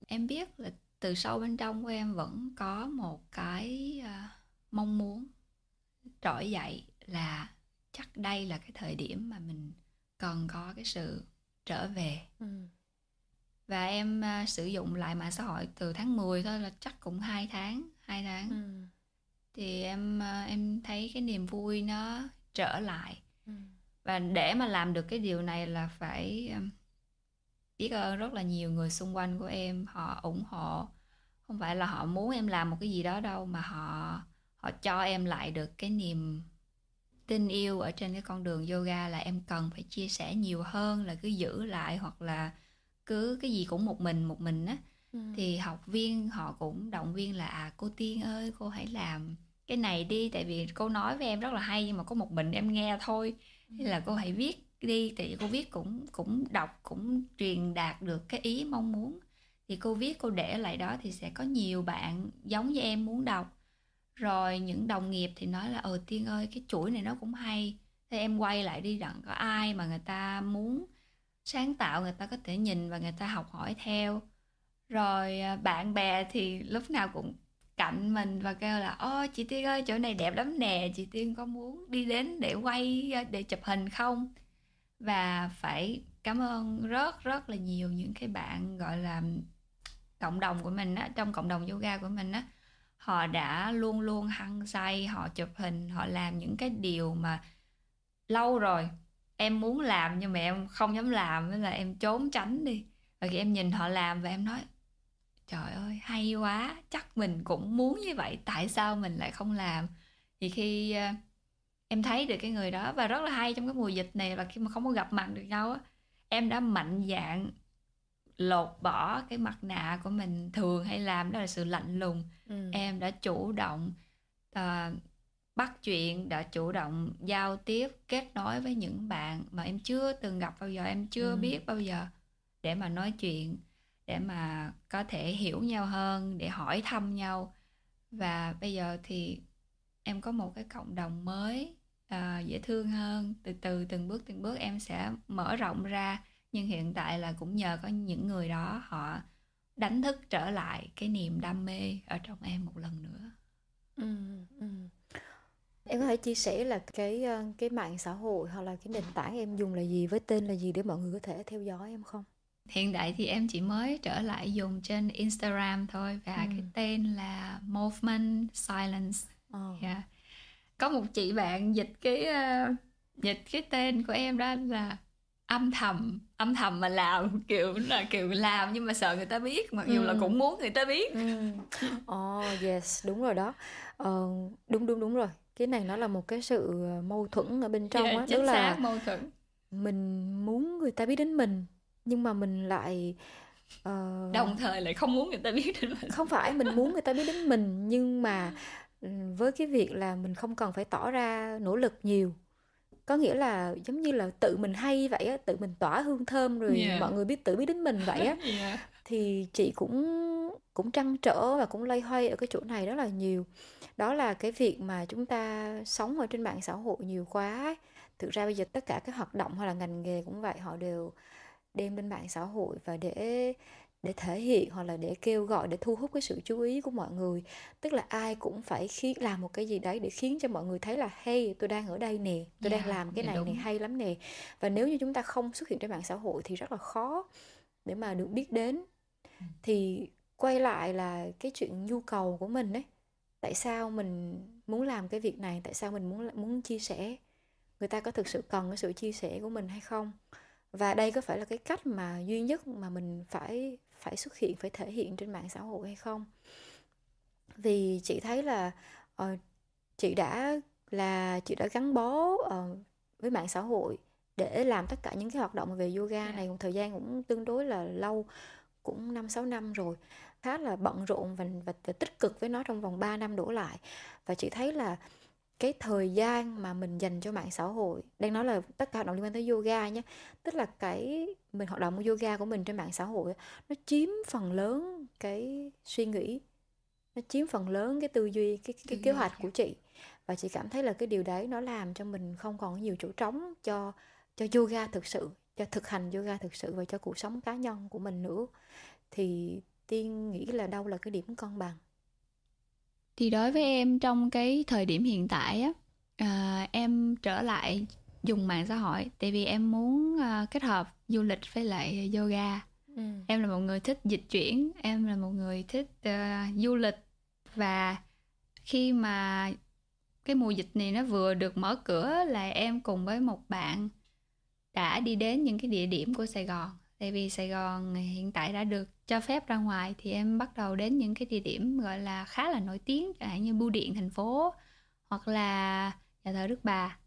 em biết là từ sâu bên trong của em vẫn có một cái à, mong muốn trỗi dậy là chắc đây là cái thời điểm mà mình cần có cái sự trở về ừ. và em à, sử dụng lại mạng xã hội từ tháng 10 thôi là chắc cũng hai tháng hai tháng ừ. thì em à, em thấy cái niềm vui nó trở lại ừ. và để mà làm được cái điều này là phải um, biết ơn rất là nhiều người xung quanh của em họ ủng hộ không phải là họ muốn em làm một cái gì đó đâu mà họ họ cho em lại được cái niềm tin yêu ở trên cái con đường yoga là em cần phải chia sẻ nhiều hơn là cứ giữ lại hoặc là cứ cái gì cũng một mình một mình á ừ. thì học viên họ cũng động viên là à, cô tiên ơi cô hãy làm cái này đi tại vì cô nói với em rất là hay nhưng mà có một mình em nghe thôi nên là cô hãy viết đi thì cô viết cũng cũng đọc cũng truyền đạt được cái ý mong muốn thì cô viết cô để lại đó thì sẽ có nhiều bạn giống như em muốn đọc rồi những đồng nghiệp thì nói là ờ tiên ơi cái chuỗi này nó cũng hay thế em quay lại đi đặng có ai mà người ta muốn sáng tạo người ta có thể nhìn và người ta học hỏi theo rồi à, bạn bè thì lúc nào cũng cạnh mình và kêu là ô chị Tiên ơi chỗ này đẹp lắm nè chị Tiên có muốn đi đến để quay để chụp hình không và phải cảm ơn rất rất là nhiều những cái bạn gọi là cộng đồng của mình á trong cộng đồng yoga của mình á họ đã luôn luôn hăng say họ chụp hình họ làm những cái điều mà lâu rồi em muốn làm nhưng mà em không dám làm với là em trốn tránh đi và khi em nhìn họ làm và em nói trời ơi hay quá chắc mình cũng muốn như vậy tại sao mình lại không làm thì khi ờ, em thấy được cái người đó và rất là hay trong cái mùa dịch này là khi mà không có gặp mặt được nhau á em đã mạnh dạn lột bỏ cái mặt nạ của mình thường hay làm đó là sự lạnh lùng ừ. em đã chủ động uh, bắt chuyện đã chủ động giao tiếp kết nối với những bạn mà em chưa từng gặp bao giờ em chưa ừ. biết bao giờ để mà nói chuyện để mà có thể hiểu nhau hơn để hỏi thăm nhau và bây giờ thì em có một cái cộng đồng mới à, dễ thương hơn từ từ từng bước từng bước em sẽ mở rộng ra nhưng hiện tại là cũng nhờ có những người đó họ đánh thức trở lại cái niềm đam mê ở trong em một lần nữa ừ, ừ. em có thể chia sẻ là cái ờ, cái mạng xã hội hoặc là cái nền tảng em dùng là gì với tên là gì để mọi người có thể theo dõi em không hiện đại thì em chỉ mới trở lại dùng trên Instagram thôi và ừ. cái tên là Movement Silence. Oh. Yeah. Có một chị bạn dịch cái uh, dịch cái tên của em đó là âm thầm âm thầm mà làm kiểu là kiểu làm nhưng mà sợ người ta biết mặc dù ừ. là cũng muốn người ta biết. Ừ. Oh yes đúng rồi đó. Ờ, đúng đúng đúng rồi cái này nó là một cái sự mâu thuẫn ở bên trong yeah, Chính xác là mâu thuẫn mình muốn người ta biết đến mình nhưng mà mình lại uh... đồng thời lại không muốn người ta biết đến mình không phải mình muốn người ta biết đến mình nhưng mà ừ, với cái việc là mình không cần phải tỏ ra nỗ lực nhiều có nghĩa là giống như là tự mình hay vậy á tự mình tỏa hương thơm rồi yeah. mọi người biết tự biết đến mình vậy á yeah. thì chị cũng cũng trăn trở và cũng lây hoay ở cái chỗ này rất là nhiều đó là cái việc mà chúng ta sống ở trên mạng xã hội nhiều quá thực ra bây giờ tất cả các hoạt động hay là ngành nghề cũng vậy họ đều đem lên mạng xã hội và để để thể hiện hoặc là để kêu gọi để thu hút cái sự chú ý của mọi người tức là ai cũng phải khi làm một cái gì đấy để khiến cho mọi người thấy là hey tôi đang ở đây nè tôi yeah, đang làm cái này đúng. này hay lắm nè và nếu như chúng ta không xuất hiện trên mạng xã hội thì rất là khó để mà được biết đến ừ. thì quay lại là cái chuyện nhu cầu của mình đấy tại sao mình muốn làm cái việc này tại sao mình muốn muốn chia sẻ người ta có thực sự cần cái sự chia sẻ của mình hay không và đây có phải là cái cách mà duy nhất mà mình phải phải xuất hiện phải thể hiện trên mạng xã hội hay không vì chị thấy là uh, chị đã là chị đã gắn bó uh, với mạng xã hội để làm tất cả những cái hoạt động về yoga dạ. này một thời gian cũng tương đối là lâu cũng 5 6 năm rồi khá là bận rộn và, và, và tích cực với nó trong vòng 3 năm đổ lại và chị thấy là cái thời gian mà mình dành cho mạng xã hội đang nói là tất cả hoạt động liên quan tới yoga nhé tức là cái mình hoạt động yoga của mình trên mạng xã hội nó chiếm phần lớn cái suy nghĩ nó chiếm phần lớn cái tư duy cái, cái, cái kế hoạch của chị và chị cảm thấy là cái điều đấy nó làm cho mình không còn nhiều chỗ trống cho cho yoga thực sự cho thực hành yoga thực sự và cho cuộc sống cá nhân của mình nữa thì tiên nghĩ là đâu là cái điểm cân bằng thì đối với em trong cái thời điểm hiện tại á à, em trở lại dùng mạng xã hội tại vì em muốn à, kết hợp du lịch với lại yoga ừ. em là một người thích dịch chuyển em là một người thích à, du lịch và khi mà cái mùa dịch này nó vừa được mở cửa là em cùng với một bạn đã đi đến những cái địa điểm của Sài Gòn tại vì Sài Gòn hiện tại đã được cho phép ra ngoài thì em bắt đầu đến những cái địa điểm gọi là khá là nổi tiếng chẳng hạn như bưu điện thành phố hoặc là nhà thờ Đức Bà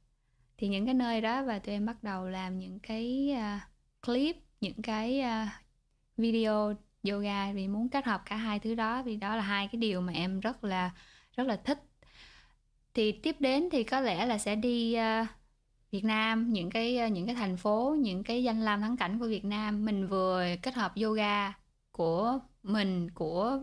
thì những cái nơi đó và tụi em bắt đầu làm những cái uh, clip những cái uh, video yoga vì muốn kết hợp cả hai thứ đó vì đó là hai cái điều mà em rất là rất là thích thì tiếp đến thì có lẽ là sẽ đi uh, Việt Nam những cái ờ, những cái thành phố những cái danh lam thắng cảnh của Việt Nam mình vừa kết hợp yoga của mình của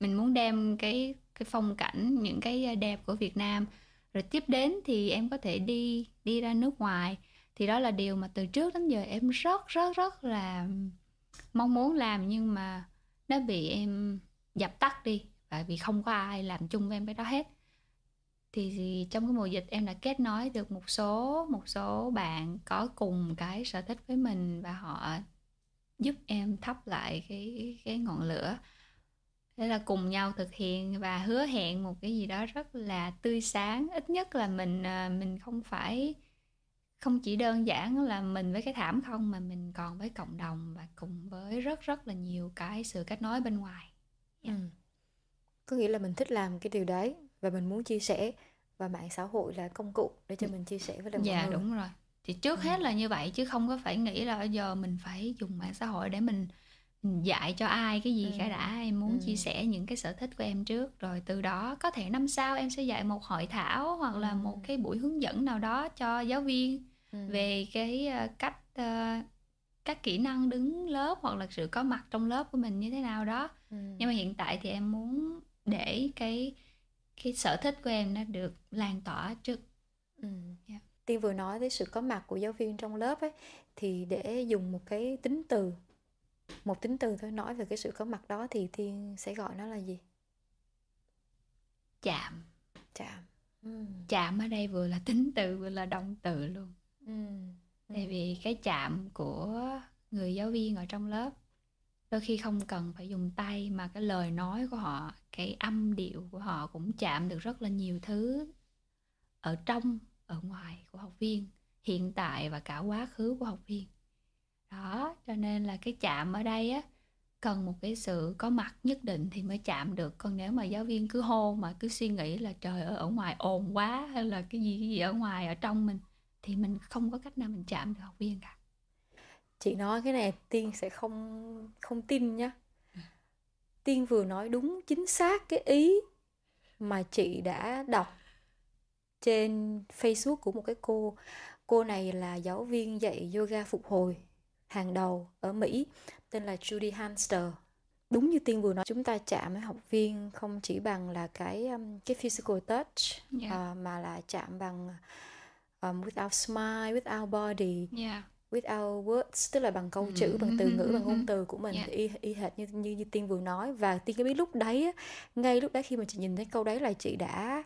mình muốn đem cái cái phong cảnh những cái ờ, đẹp của Việt Nam rồi tiếp đến thì em có thể đi đi ra nước ngoài thì đó là điều mà từ trước đến giờ em rất rất rất là mong muốn làm nhưng mà nó bị em dập tắt đi tại vì không có ai làm chung với em cái đó hết thì trong cái mùa dịch em đã kết nối được một số một số bạn có cùng cái sở thích với mình và họ giúp em thắp lại cái cái ngọn lửa thế là cùng nhau thực hiện và hứa hẹn một cái gì đó rất là tươi sáng ít nhất là mình à, mình không phải không chỉ đơn giản là mình với cái thảm không mà mình còn với cộng đồng và cùng với rất rất là nhiều cái sự kết nối bên ngoài yeah. Dạ. ừ. có nghĩa là mình thích làm cái điều đấy và mình muốn chia sẻ và mạng xã hội là công cụ để cho mình chia sẻ với lại dạ, mọi người. Dạ đúng rồi. Thì trước ừ. hết là như vậy chứ không có phải nghĩ là giờ mình phải dùng mạng xã hội để mình ừ, dạy cho ai cái gì ừ. cả đã em muốn ừ. chia sẻ những cái sở thích của em trước rồi từ đó có thể năm sau em sẽ dạy một hội thảo hoặc là ừ. một cái buổi hướng dẫn nào đó cho giáo viên ừ. về cái ờ, cách ờ, các kỹ năng đứng lớp hoặc là sự có mặt trong lớp của mình như thế nào đó ừ. nhưng mà hiện tại thì em muốn để cái cái sở thích của em nó được lan tỏa trước ừ. yeah. tiên vừa nói tới sự có mặt của giáo viên trong lớp ấy thì để dùng một cái tính từ một tính từ thôi nói về cái sự có mặt đó thì tiên sẽ gọi nó là gì chạm chạm ừ. chạm ở đây vừa là tính từ vừa là động từ luôn ừ. ừ. tại vì cái chạm của người giáo viên ở trong lớp đôi khi không cần phải dùng tay mà cái lời nói của họ cái âm điệu của họ cũng chạm được rất là nhiều thứ ở trong ở ngoài của học viên hiện tại và cả quá khứ của học viên đó cho nên là cái chạm ở đây á cần một cái sự có mặt nhất định thì mới chạm được còn nếu mà giáo viên cứ hô mà cứ suy nghĩ là trời ơi ở ngoài ồn quá hay là cái gì cái gì ở ngoài ở trong mình thì mình không có cách nào mình chạm được học viên cả chị nói cái này tiên sẽ không không tin nhá ừ. tiên vừa nói đúng chính xác cái ý mà chị đã đọc trên facebook của một cái cô cô này là giáo viên dạy yoga phục hồi hàng đầu ở mỹ tên là judy hamster đúng như tiên vừa nói chúng ta chạm với học viên không chỉ bằng là cái um, cái physical touch yeah. uh, mà là chạm bằng um, with smile with our body yeah without words tức là bằng câu chữ ừ, bằng ừ, từ ừ, ngữ bằng ngôn từ của mình yeah. y y hệt như như như tiên vừa nói và tiên cái biết lúc đấy ngay lúc đấy khi mà chị nhìn thấy câu đấy là chị đã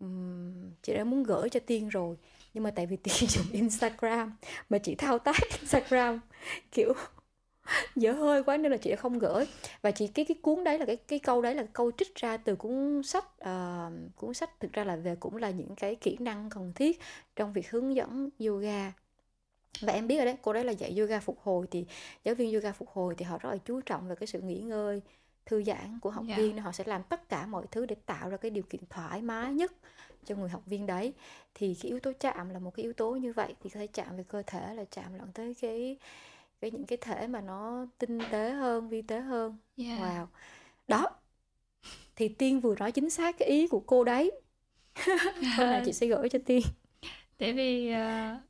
um, chị đã muốn gửi cho tiên rồi nhưng mà tại vì tiên dùng instagram mà chị thao tác instagram kiểu dở hơi quá nên là chị đã không gửi và chị cái cái cuốn đấy là cái cái câu đấy là câu trích ra từ cuốn sách uh, cuốn sách thực ra là về cũng là những cái kỹ năng cần thiết trong việc hướng dẫn yoga và em biết rồi đấy cô đấy là dạy yoga phục hồi thì giáo viên yoga phục hồi thì họ rất là chú trọng về cái sự nghỉ ngơi thư giãn của học yeah. Dạ. viên họ sẽ làm tất cả mọi thứ để tạo ra cái điều kiện thoải mái nhất cho người học viên đấy thì cái yếu tố chạm là một cái yếu tố như vậy thì có thể chạm về cơ thể là chạm lẫn tới cái cái những cái thể mà nó tinh tế hơn vi tế hơn yeah. Dạ. wow đó thì tiên vừa nói chính xác cái ý của cô đấy hôm nay chị sẽ gửi cho tiên tại vì uh,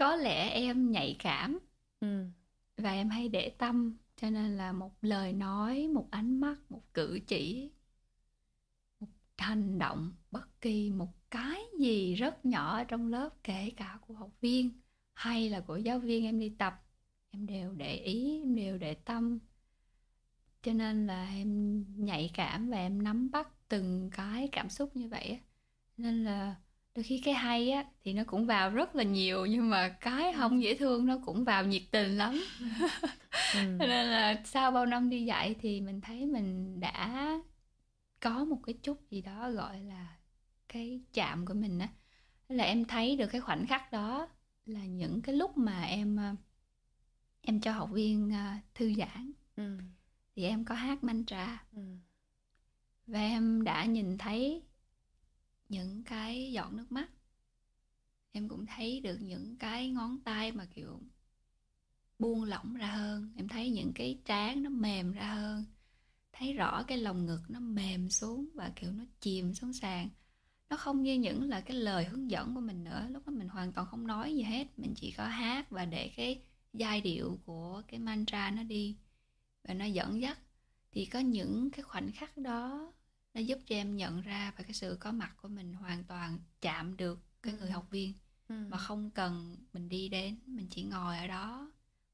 có lẽ em nhạy cảm ừ. và em hay để tâm cho nên là một lời nói một ánh mắt một cử chỉ một hành động bất kỳ một cái gì rất nhỏ trong lớp kể cả của học viên hay là của giáo viên em đi tập em đều để ý em đều để tâm cho nên là em nhạy cảm và em nắm bắt từng cái cảm xúc như vậy nên là đôi khi cái hay á thì nó cũng vào rất là nhiều nhưng mà cái không dễ thương nó cũng vào nhiệt tình lắm ừ. nên là sau bao năm đi dạy thì mình thấy mình đã có một cái chút gì đó gọi là cái chạm của mình á là em thấy được cái khoảnh khắc đó là những cái lúc mà em ờ, em cho học viên ờ, thư giãn ừ. thì em có hát mantra ừ. và em đã nhìn thấy những cái giọt nước mắt em cũng thấy được những cái ngón tay mà kiểu buông lỏng ra hơn em thấy những cái trán nó mềm ra hơn thấy rõ cái lồng ngực nó mềm xuống và kiểu nó chìm xuống sàn nó không như những là cái lời hướng dẫn của mình nữa lúc đó mình hoàn toàn không nói gì hết mình chỉ có hát và để cái giai điệu của cái mantra nó đi và nó dẫn dắt thì có những cái khoảnh khắc đó nó giúp cho em nhận ra và cái sự có mặt của mình hoàn toàn chạm được cái người ừ. học viên ừ. mà không cần mình đi đến mình chỉ ngồi ở đó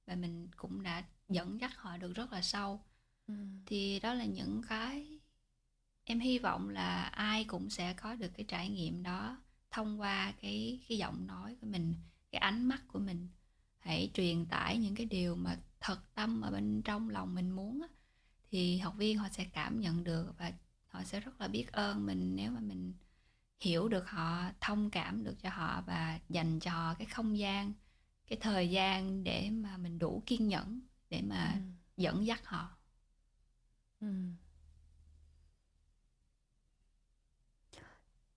và mình cũng đã dẫn dắt họ được rất là sâu ừ. thì đó là những cái em hy vọng là ai cũng sẽ có được cái trải nghiệm đó thông qua cái cái giọng nói của mình cái ánh mắt của mình hãy truyền tải những cái điều mà thật tâm ở bên trong lòng mình muốn thì học viên họ sẽ cảm nhận được và họ sẽ rất là biết ơn mình nếu mà mình hiểu được họ thông cảm được cho họ và dành cho họ cái không gian cái thời gian để mà mình đủ kiên nhẫn để mà ừ. dẫn dắt họ ừ.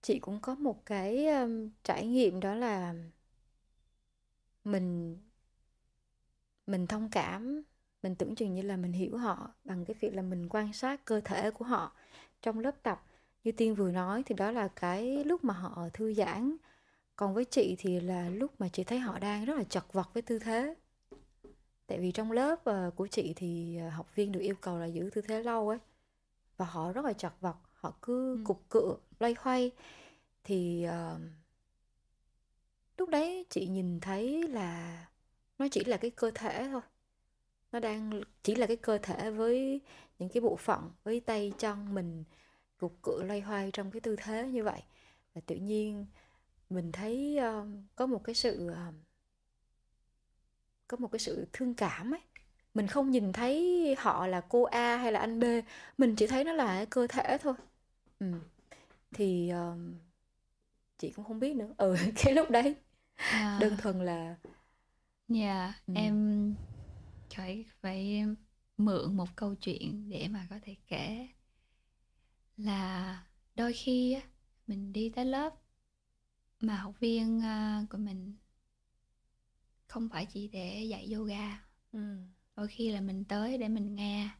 chị cũng có một cái um, trải nghiệm đó là mình mình thông cảm mình tưởng chừng như là mình hiểu họ bằng cái việc là mình quan sát cơ thể của họ trong lớp tập như tiên vừa nói thì đó là cái lúc mà họ thư giãn còn với chị thì là lúc mà chị thấy họ đang rất là chật vật với tư thế tại vì trong lớp ờ, của chị thì ờ, học viên được yêu cầu là giữ tư thế lâu ấy và họ rất là chật vật họ cứ ừ. cục cựa loay hoay thì uh, lúc đấy chị nhìn thấy là nó chỉ là cái cơ thể thôi nó đang chỉ là cái cơ thể với những cái bộ phận với tay chân mình gục cựa loay hoay trong cái tư thế như vậy và tự nhiên mình thấy uh, có một cái sự uh, có một cái sự thương cảm ấy mình không nhìn thấy họ là cô A hay là anh B mình chỉ thấy nó là cơ thể thôi ừ. thì uh, chị cũng không biết nữa ừ cái lúc đấy à. đơn thuần là dạ yeah, ừ. em trời phải mượn một câu chuyện để mà có thể kể là đôi khi mình đi tới lớp mà học viên à, của mình không phải chỉ để dạy yoga ừ. đôi khi là mình tới để mình nghe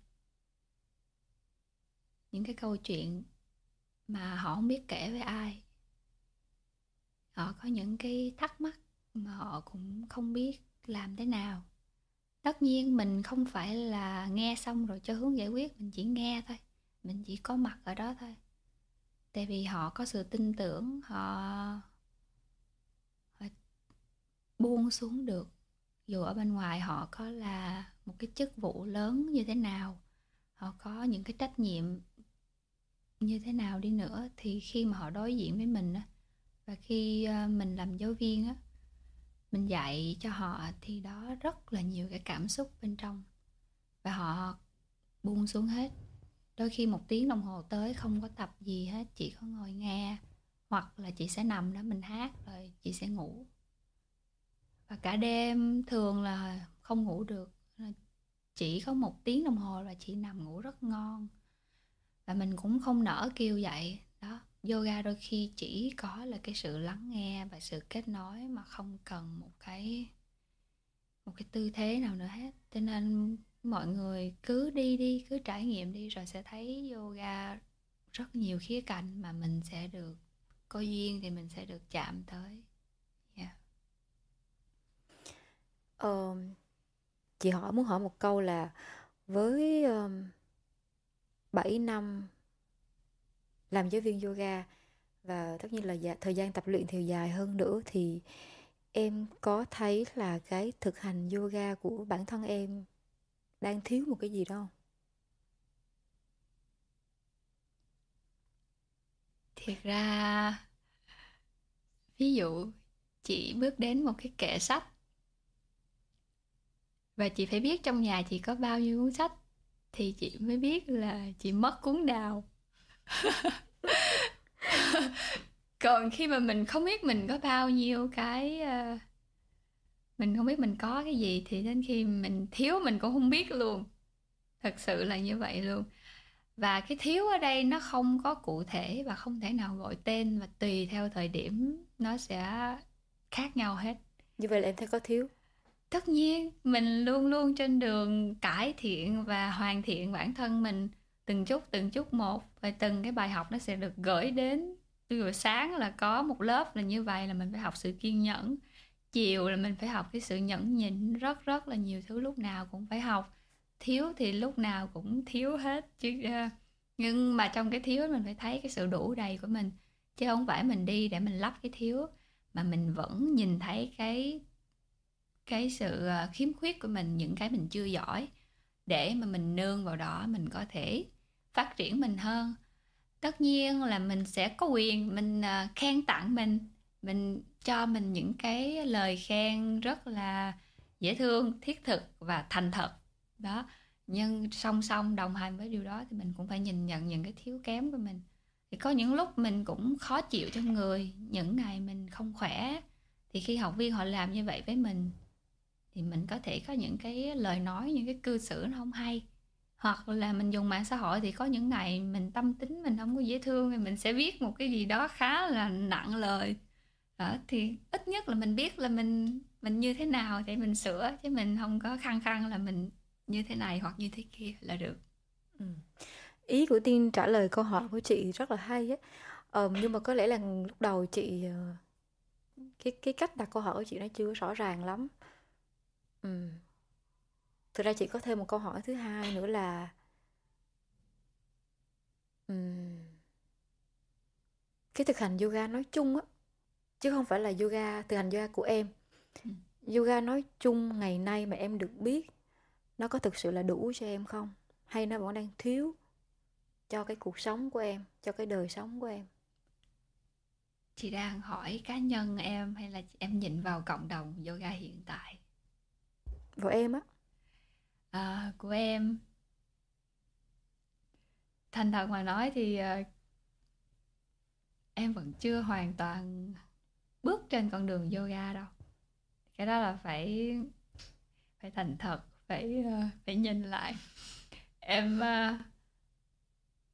những cái câu chuyện mà họ không biết kể với ai họ có những cái thắc mắc mà họ cũng không biết làm thế nào tất nhiên mình không phải là nghe xong rồi cho hướng giải quyết mình chỉ nghe thôi mình chỉ có mặt ở đó thôi tại vì họ có sự tin tưởng họ, họ buông xuống được dù ở bên ngoài họ có là một cái chức vụ lớn như thế nào họ có những cái trách nhiệm như thế nào đi nữa thì khi mà họ đối diện với mình và khi ờ, mình làm giáo viên á mình dạy cho họ thì đó rất là nhiều cái cảm xúc bên trong và họ buông xuống hết đôi khi một tiếng đồng hồ tới không có tập gì hết chỉ có ngồi nghe hoặc là chị sẽ nằm đó mình hát rồi chị sẽ ngủ và cả đêm thường là không ngủ được chỉ có một tiếng đồng hồ là chị nằm ngủ rất ngon và mình cũng không nở kêu dậy đó yoga đôi khi chỉ có là cái sự lắng nghe và sự kết nối mà không cần một cái một cái tư thế nào nữa hết cho nên mọi người cứ đi đi cứ trải nghiệm đi rồi sẽ thấy yoga rất nhiều khía cạnh mà mình sẽ được có duyên thì mình sẽ được chạm tới yeah. ờ, chị hỏi muốn hỏi một câu là với um, 7 năm làm giáo viên yoga và tất nhiên là dạ, thời gian tập luyện thì dài hơn nữa thì em có thấy là cái thực hành yoga của bản thân em đang thiếu một cái gì đó không? Thiệt ra ví dụ chị bước đến một cái kệ sách và chị phải biết trong nhà chị có bao nhiêu cuốn sách thì chị mới biết là chị mất cuốn nào còn khi mà mình không biết mình có bao nhiêu cái ờ, mình không biết mình có cái gì thì đến khi mình thiếu mình cũng không biết luôn thật sự là như vậy luôn và cái thiếu ở đây nó không có cụ thể và không thể nào gọi tên và tùy theo thời điểm nó sẽ khác nhau hết như vậy là em thấy có thiếu tất nhiên mình luôn luôn trên đường cải thiện và hoàn thiện bản thân mình từng chút từng chút một và từng cái bài học nó sẽ được gửi đến ví dụ sáng là có một lớp là như vậy là mình phải học sự kiên nhẫn chiều là mình phải học cái sự nhẫn nhịn rất rất là nhiều thứ lúc nào cũng phải học thiếu thì lúc nào cũng thiếu hết chứ ờ. nhưng mà trong cái thiếu mình phải thấy cái sự đủ đầy của mình chứ không phải mình đi để mình lắp cái thiếu mà mình vẫn nhìn thấy cái cái sự ờ, khiếm khuyết của mình những cái mình chưa giỏi để mà mình nương vào đó mình có thể phát triển mình hơn tất nhiên là mình sẽ có quyền mình à, khen tặng mình mình cho mình những cái lời khen rất là dễ thương thiết thực và thành thật đó nhưng song song đồng hành với điều đó thì mình cũng phải nhìn nhận những cái thiếu kém của mình thì có những lúc mình cũng khó chịu cho người những ngày mình không khỏe thì khi học viên họ làm như vậy với mình thì mình có thể có những cái lời nói những cái cư xử nó không hay hoặc là mình dùng mạng xã hội thì có những ngày mình tâm tính mình không có dễ thương thì mình sẽ viết một cái gì đó khá là nặng lời đó, thì ít nhất là mình biết là mình mình như thế nào để mình sửa chứ mình không có khăng khăng là mình như thế này hoặc như thế kia là được ừ. ý của tiên trả lời câu hỏi của chị rất là hay á ờ, nhưng mà có lẽ là lúc đầu chị ờ, cái cái cách đặt câu hỏi của chị nó chưa rõ ràng lắm ừ thực ra chị có thêm một câu hỏi thứ hai nữa là um, cái thực hành yoga nói chung á chứ không phải là yoga thực hành yoga của em yoga nói chung ngày nay mà em được biết nó có thực sự là đủ cho em không hay nó vẫn đang thiếu cho cái cuộc sống của em cho cái đời sống của em chị đang hỏi cá nhân em hay là em nhìn vào cộng đồng yoga hiện tại vào em á à, của em thành thật mà nói thì à, em vẫn chưa hoàn toàn bước trên con đường yoga đâu cái đó là phải phải thành thật phải ờ, phải nhìn lại em ờ,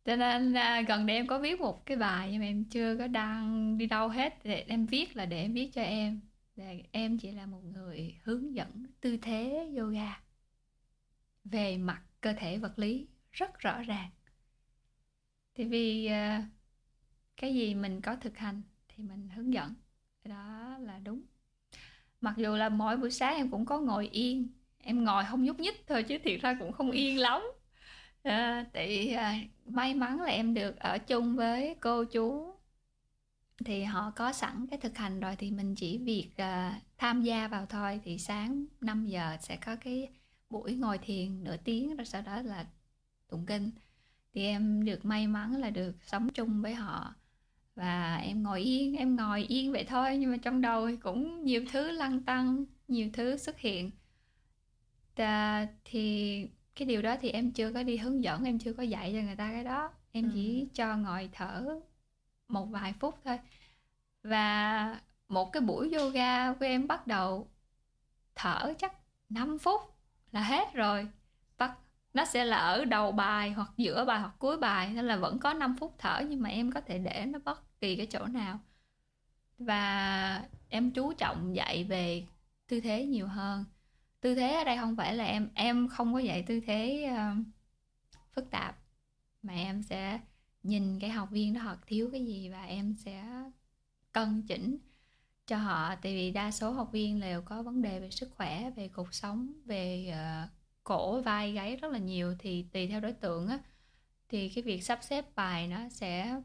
cho nên gần đây em có viết một cái bài nhưng mà em chưa có đăng đi đâu hết để em viết là để em viết cho em là em chỉ là một người hướng dẫn tư thế yoga về mặt cơ thể vật lý rất rõ ràng thì vì ờ, cái gì mình có thực hành thì mình hướng dẫn đó là đúng mặc dù là mỗi buổi sáng em cũng có ngồi yên em ngồi không nhúc nhích thôi chứ thiệt ra cũng không yên lắm à, tại à, may mắn là em được ở chung với cô chú thì họ có sẵn cái thực hành rồi thì mình chỉ việc à, tham gia vào thôi thì sáng 5 giờ sẽ có cái buổi ngồi thiền nửa tiếng rồi sau đó là tụng kinh thì em được may mắn là được sống chung với họ và em ngồi yên em ngồi yên vậy thôi nhưng mà trong đầu cũng nhiều thứ lăn tăng nhiều thứ xuất hiện à, thì cái điều đó thì em chưa có đi hướng dẫn em chưa có dạy cho người ta cái đó em ừ. chỉ cho ngồi thở một vài phút thôi và một cái buổi yoga của em bắt đầu thở chắc 5 phút là hết rồi bắt nó sẽ là ở đầu bài hoặc giữa bài hoặc cuối bài nên là vẫn có 5 phút thở nhưng mà em có thể để nó bất kỳ cái chỗ nào và em chú trọng dạy về tư thế nhiều hơn tư thế ở đây không phải là em em không có dạy tư thế uh, phức tạp mà em sẽ nhìn cái học viên đó họ thiếu cái gì và em sẽ cân chỉnh cho họ tại vì đa số học viên đều có vấn đề về sức khỏe về cuộc sống về uh, cổ vai gáy rất là nhiều thì tùy theo đối tượng á thì cái việc sắp xếp bài nó sẽ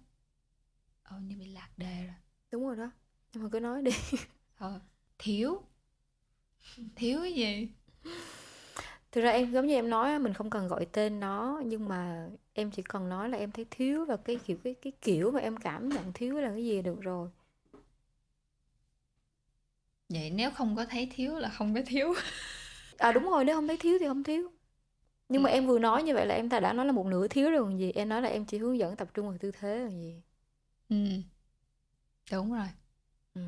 ồ như bị lạc đề rồi đúng rồi đó nhưng mà cứ nói đi thôi, ờ, thiếu thiếu cái gì thực ra em giống như em nói mình không cần gọi tên nó nhưng mà em chỉ cần nói là em thấy thiếu và cái kiểu cái cái kiểu mà em cảm nhận thiếu là cái gì được rồi vậy nếu không có thấy thiếu là không có thiếu à đúng rồi nếu không thấy thiếu thì không thiếu nhưng ừ. mà dạ. em vừa nói như vậy là em ta đã nói là một nửa thiếu rồi còn gì em nói là em chỉ hướng dẫn tập trung vào tư thế rồi gì ừ đúng rồi ừ.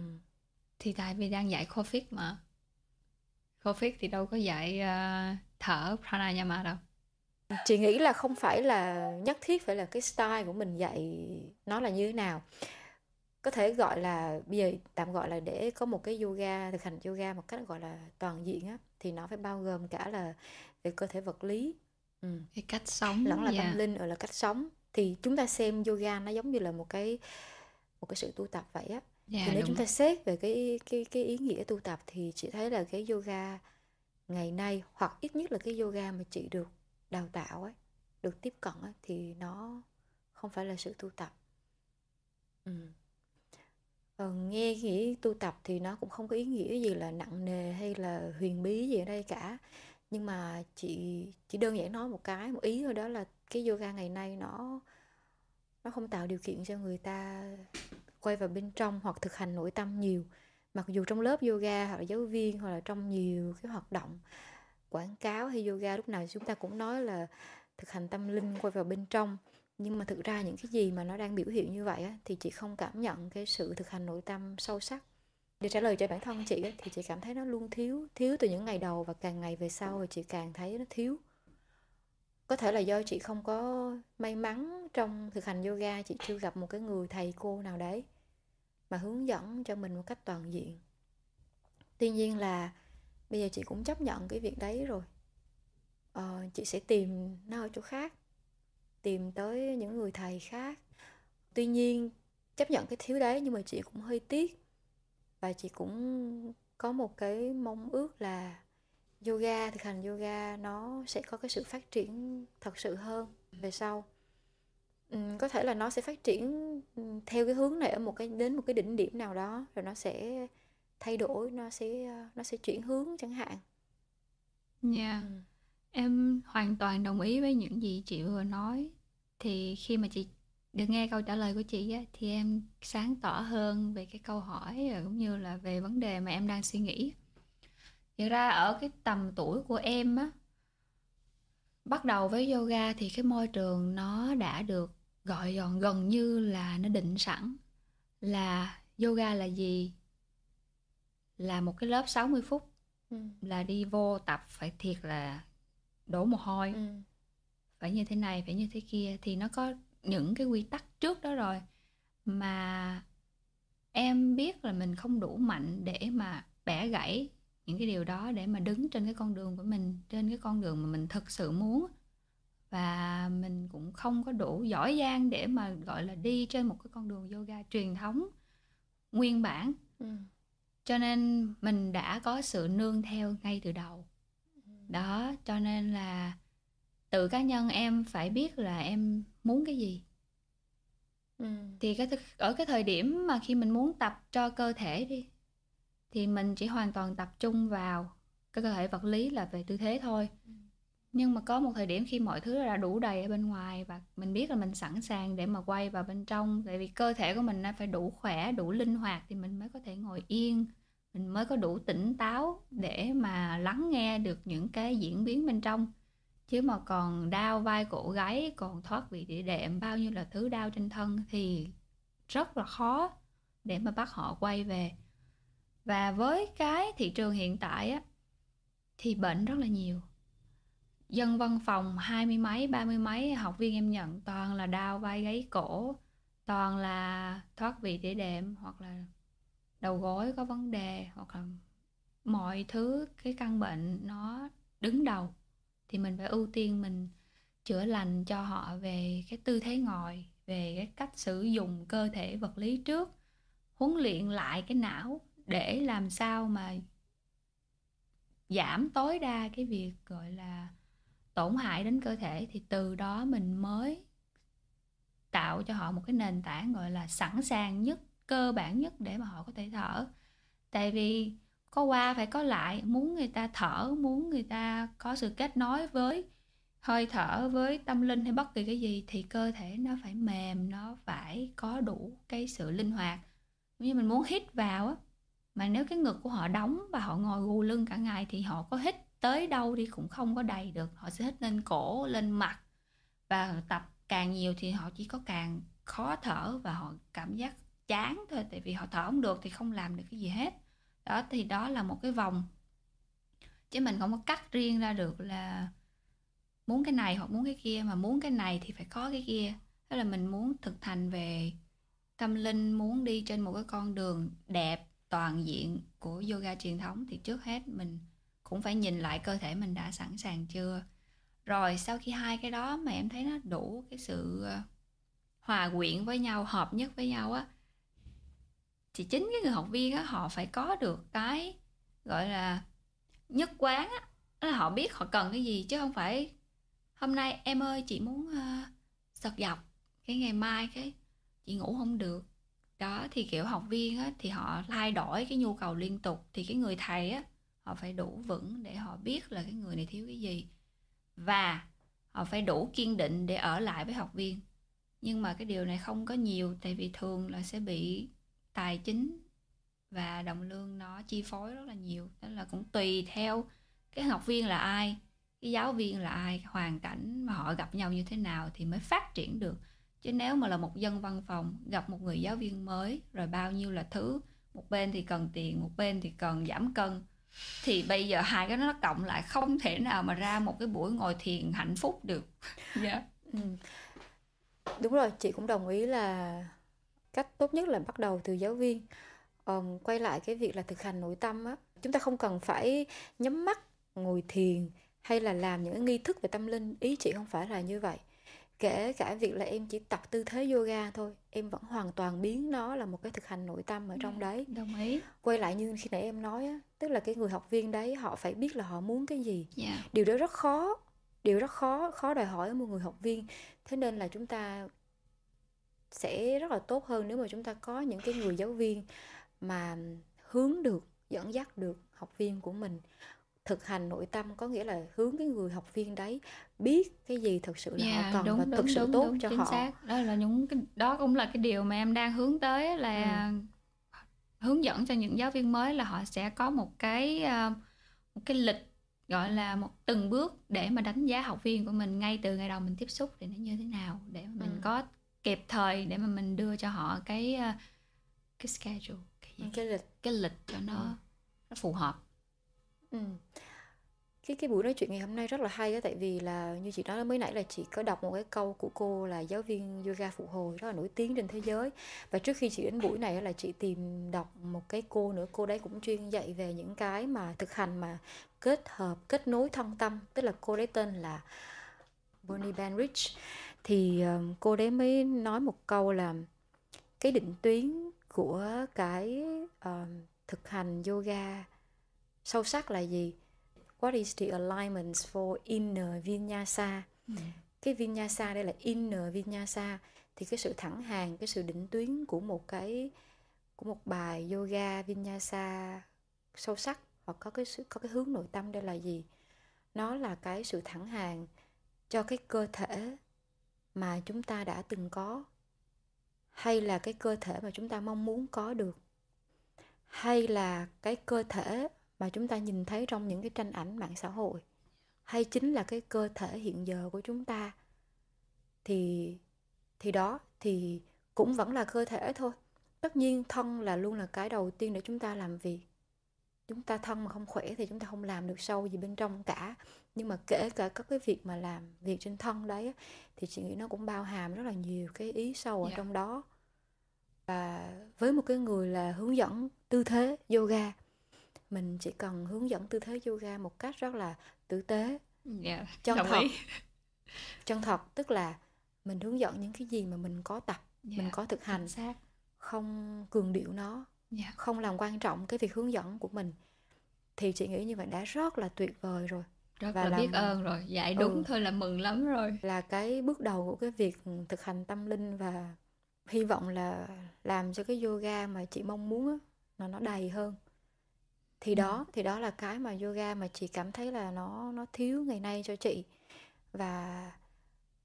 thì tại vì đang dạy covid mà covid thì đâu có dạy uh, thở pranayama đâu chị nghĩ là không phải là nhất thiết phải là cái style của mình dạy nó là như thế nào có thể gọi là bây giờ tạm gọi là để có một cái yoga thực hành yoga một cách gọi là toàn diện á thì nó phải bao gồm cả là về cơ thể vật lý ừ. cái cách sống lẫn là yeah. tâm linh rồi là cách sống thì chúng ta xem yoga nó giống như là một cái một cái sự tu tập vậy á yeah, dạ, thì nếu chúng ta xét về cái cái cái ý nghĩa tu tập thì chị thấy là cái yoga ngày nay hoặc ít nhất là cái yoga mà chị được đào tạo ấy được tiếp cận ấy, thì nó không phải là sự tu tập ừ. Ờ, nghe nghĩ tu tập thì nó cũng không có ý nghĩa gì là nặng nề hay là huyền bí gì ở đây cả nhưng mà chị chỉ đơn giản nói một cái một ý thôi đó là cái yoga ngày nay nó nó không tạo điều kiện cho người ta quay vào bên trong hoặc thực hành nội tâm nhiều mặc dù trong lớp yoga hoặc là giáo viên hoặc là trong nhiều cái hoạt động quảng cáo hay yoga lúc nào chúng ta cũng nói là thực hành tâm linh quay vào bên trong nhưng mà thực ra những cái gì mà nó đang biểu hiện như vậy á, thì chị không cảm nhận cái sự thực hành nội tâm sâu sắc để trả lời cho bản thân chị ấy, thì chị cảm thấy nó luôn thiếu thiếu từ những ngày đầu và càng ngày về sau thì chị càng thấy nó thiếu có thể là do chị không có may mắn trong thực hành yoga chị chưa gặp một cái người thầy cô nào đấy mà hướng dẫn cho mình một cách toàn diện tuy nhiên là bây giờ chị cũng chấp nhận cái việc đấy rồi ờ, chị sẽ tìm nó ở chỗ khác tìm tới những người thầy khác tuy nhiên chấp nhận cái thiếu đấy nhưng mà chị cũng hơi tiếc và chị cũng có một cái mong ước là yoga thực hành yoga nó sẽ có cái sự phát triển thật sự hơn về sau ừ, có thể là nó sẽ phát triển ừ, theo cái hướng này ở một cái đến một cái đỉnh điểm nào đó rồi nó sẽ thay đổi nó sẽ ờ, nó sẽ chuyển hướng chẳng hạn yeah. ừ Em hoàn toàn đồng ý với những gì chị vừa nói. Thì khi mà chị được nghe câu trả lời của chị á, thì em sáng tỏ hơn về cái câu hỏi cũng như là về vấn đề mà em đang suy nghĩ. Thực ra ở cái tầm tuổi của em á, bắt đầu với yoga thì cái môi trường nó đã được gọi gọn gần như là nó định sẵn là yoga là gì là một cái lớp 60 phút ừ. là đi vô tập phải thiệt là đổ mồ hôi ừ. phải như thế này phải như thế kia thì nó có những cái quy tắc trước đó rồi mà em biết là mình không đủ mạnh để mà bẻ gãy những cái điều đó để mà đứng trên cái con đường của mình trên cái con đường mà mình thực sự muốn và mình cũng không có đủ giỏi giang để mà gọi là đi trên một cái con đường yoga truyền thống nguyên bản ừ. cho nên mình đã có sự nương theo ngay từ đầu đó cho nên là tự cá nhân em phải biết là em muốn cái gì ừ. thì cái ở cái thời điểm mà khi mình muốn tập cho cơ thể đi thì mình chỉ hoàn toàn tập trung vào cái cơ thể vật lý là về tư thế thôi ừ. nhưng mà có một thời điểm khi mọi thứ đã đủ đầy ở bên ngoài và mình biết là mình sẵn sàng để mà quay vào bên trong tại vì cơ thể của mình nó phải đủ khỏe đủ linh hoạt thì mình mới có thể ngồi yên mình mới có đủ tỉnh táo để mà lắng nghe được những cái diễn biến bên trong chứ mà còn đau vai cổ gáy còn thoát vị địa đệm bao nhiêu là thứ đau trên thân thì rất là khó để mà bắt họ quay về và với cái thị trường hiện tại á thì bệnh rất là nhiều dân văn phòng hai mươi mấy ba mươi mấy học viên em nhận toàn là đau vai gáy cổ toàn là thoát vị địa đệm hoặc là đầu gối có vấn đề hoặc là mọi thứ cái căn bệnh nó đứng đầu thì mình phải ưu tiên mình chữa lành cho họ về cái tư thế ngồi về cái cách sử dụng cơ thể vật lý trước huấn luyện lại cái não để làm sao mà giảm tối đa cái việc gọi là tổn hại đến cơ thể thì từ đó mình mới tạo cho họ một cái nền tảng gọi là sẵn sàng nhất cơ bản nhất để mà họ có thể thở tại vì có qua phải có lại muốn người ta thở muốn người ta có sự kết nối với hơi thở với tâm linh hay bất kỳ cái gì thì cơ thể nó phải mềm nó phải có đủ cái sự linh hoạt giống như mình muốn hít vào á mà nếu cái ngực của họ đóng và họ ngồi gù lưng cả ngày thì họ có hít tới đâu đi cũng không có đầy được họ sẽ hít lên cổ lên mặt và tập càng nhiều thì họ chỉ có càng khó thở và họ cảm giác chán thôi tại vì họ thở không được thì không làm được cái gì hết đó thì đó là một cái vòng chứ mình không có cắt riêng ra được là muốn cái này hoặc muốn cái kia mà muốn cái này thì phải có cái kia tức là mình muốn thực thành về tâm linh muốn đi trên một cái con đường đẹp toàn diện của yoga truyền thống thì trước hết mình cũng phải nhìn lại cơ thể mình đã sẵn sàng chưa rồi sau khi hai cái đó mà em thấy nó đủ cái sự ờ, hòa quyện với nhau hợp nhất với nhau á thì chính cái người học viên á họ phải có được cái gọi là nhất quán á là họ biết họ cần cái gì chứ không phải hôm nay em ơi chị muốn uh, ờ, sọt dọc cái ngày mai cái chị ngủ không được đó thì kiểu học viên á, thì họ thay đổi cái nhu cầu liên tục thì cái người thầy á họ phải đủ vững để họ biết là cái người này thiếu cái gì và họ phải đủ kiên định để ở lại với học viên nhưng mà cái điều này không có nhiều tại vì thường là sẽ bị tài chính và đồng lương nó chi phối rất là nhiều nên là cũng tùy theo cái học viên là ai cái giáo viên là ai hoàn cảnh mà họ gặp nhau như thế nào thì mới phát triển được chứ nếu mà là một dân văn phòng gặp một người giáo viên mới rồi bao nhiêu là thứ một bên thì cần tiền một bên thì cần giảm cân thì bây giờ hai cái nó cộng lại không thể nào mà ra một cái buổi ngồi thiền hạnh phúc được yeah. Dạ. ừ. đúng rồi chị cũng đồng ý là cách tốt nhất là bắt đầu từ giáo viên um, quay lại cái việc là thực hành nội tâm á chúng ta không cần phải nhắm mắt ngồi thiền hay là làm những nghi thức về tâm linh ý chị không phải là như vậy kể cả việc là em chỉ tập tư thế yoga thôi em vẫn hoàn toàn biến nó là một cái thực hành nội tâm ở trong ừ, đấy đồng ý quay lại như khi nãy em nói á tức là cái người học viên đấy họ phải biết là họ muốn cái gì yeah. Dạ. điều đó rất khó điều rất khó khó đòi hỏi một người học viên thế nên là chúng ta sẽ rất là tốt hơn nếu mà chúng ta có những cái người giáo viên mà hướng được dẫn dắt được học viên của mình thực hành nội tâm có nghĩa là hướng cái người học viên đấy biết cái gì thực sự là yeah, họ cần đúng, và đúng, thực sự đúng, tốt đúng, cho chính họ xác. đó là những cái đó cũng là cái điều mà em đang hướng tới là ừ. hướng dẫn cho những giáo viên mới là họ sẽ có một cái ờ, một cái lịch gọi là một từng bước để mà đánh giá học viên của mình ngay từ ngày đầu mình tiếp xúc thì nó như thế nào để mà mình ừ. có kịp thời để mà mình đưa cho họ cái ờ, cái schedule cái, gì? cái lịch cái lịch cho nó ừ. nó phù hợp ừ. cái cái buổi nói chuyện ngày hôm nay rất là hay đó tại vì là như chị nói mới nãy là chị có đọc một cái câu của cô là giáo viên yoga phụ hồi rất là nổi tiếng trên thế giới và trước khi chị đến buổi này là chị tìm đọc một cái cô nữa cô đấy cũng chuyên dạy về những cái mà thực hành mà kết hợp kết nối thân tâm tức là cô đấy tên là Bonnie Benrich thì ờ, cô đấy mới nói một câu là cái định tuyến của cái uh, thực hành yoga sâu sắc là gì what is the alignments for inner vinyasa ừ. cái vinyasa đây là inner vinyasa thì cái sự thẳng hàng cái sự định tuyến của một cái của một bài yoga vinyasa sâu sắc hoặc có cái có cái hướng nội tâm đây là gì nó là cái sự thẳng hàng cho cái cơ thể mà chúng ta đã từng có hay là cái cơ thể mà chúng ta mong muốn có được hay là cái cơ thể mà chúng ta nhìn thấy trong những cái tranh ảnh mạng xã hội hay chính là cái cơ thể hiện giờ của chúng ta thì thì đó thì cũng vẫn là cơ thể thôi tất nhiên thân là luôn là cái đầu tiên để chúng ta làm việc chúng ta thân mà không khỏe thì chúng ta không làm được sâu gì bên trong cả nhưng mà kể cả các cái việc mà làm việc trên thân đấy thì chị nghĩ nó cũng bao hàm rất là nhiều cái ý sâu ở yeah. Dạ. trong đó và với một cái người là hướng dẫn tư thế yoga mình chỉ cần hướng dẫn tư thế yoga một cách rất là tử tế yeah. Dạ, chân Đồng thật ý. chân thật tức là mình hướng dẫn những cái gì mà mình có tập yeah. Dạ, mình có thực hành xác không cường điệu nó yeah. Dạ. không làm quan trọng cái việc hướng dẫn của mình thì chị nghĩ như vậy đã rất là tuyệt vời rồi rất và là, là biết ơn rồi dạy đúng ừ, thôi là mừng lắm rồi là cái bước đầu của cái việc thực hành tâm linh và hy vọng là làm cho cái yoga mà chị mong muốn á nó nó đầy hơn thì ừ. đó thì đó là cái mà yoga mà chị cảm thấy là nó nó thiếu ngày nay cho chị và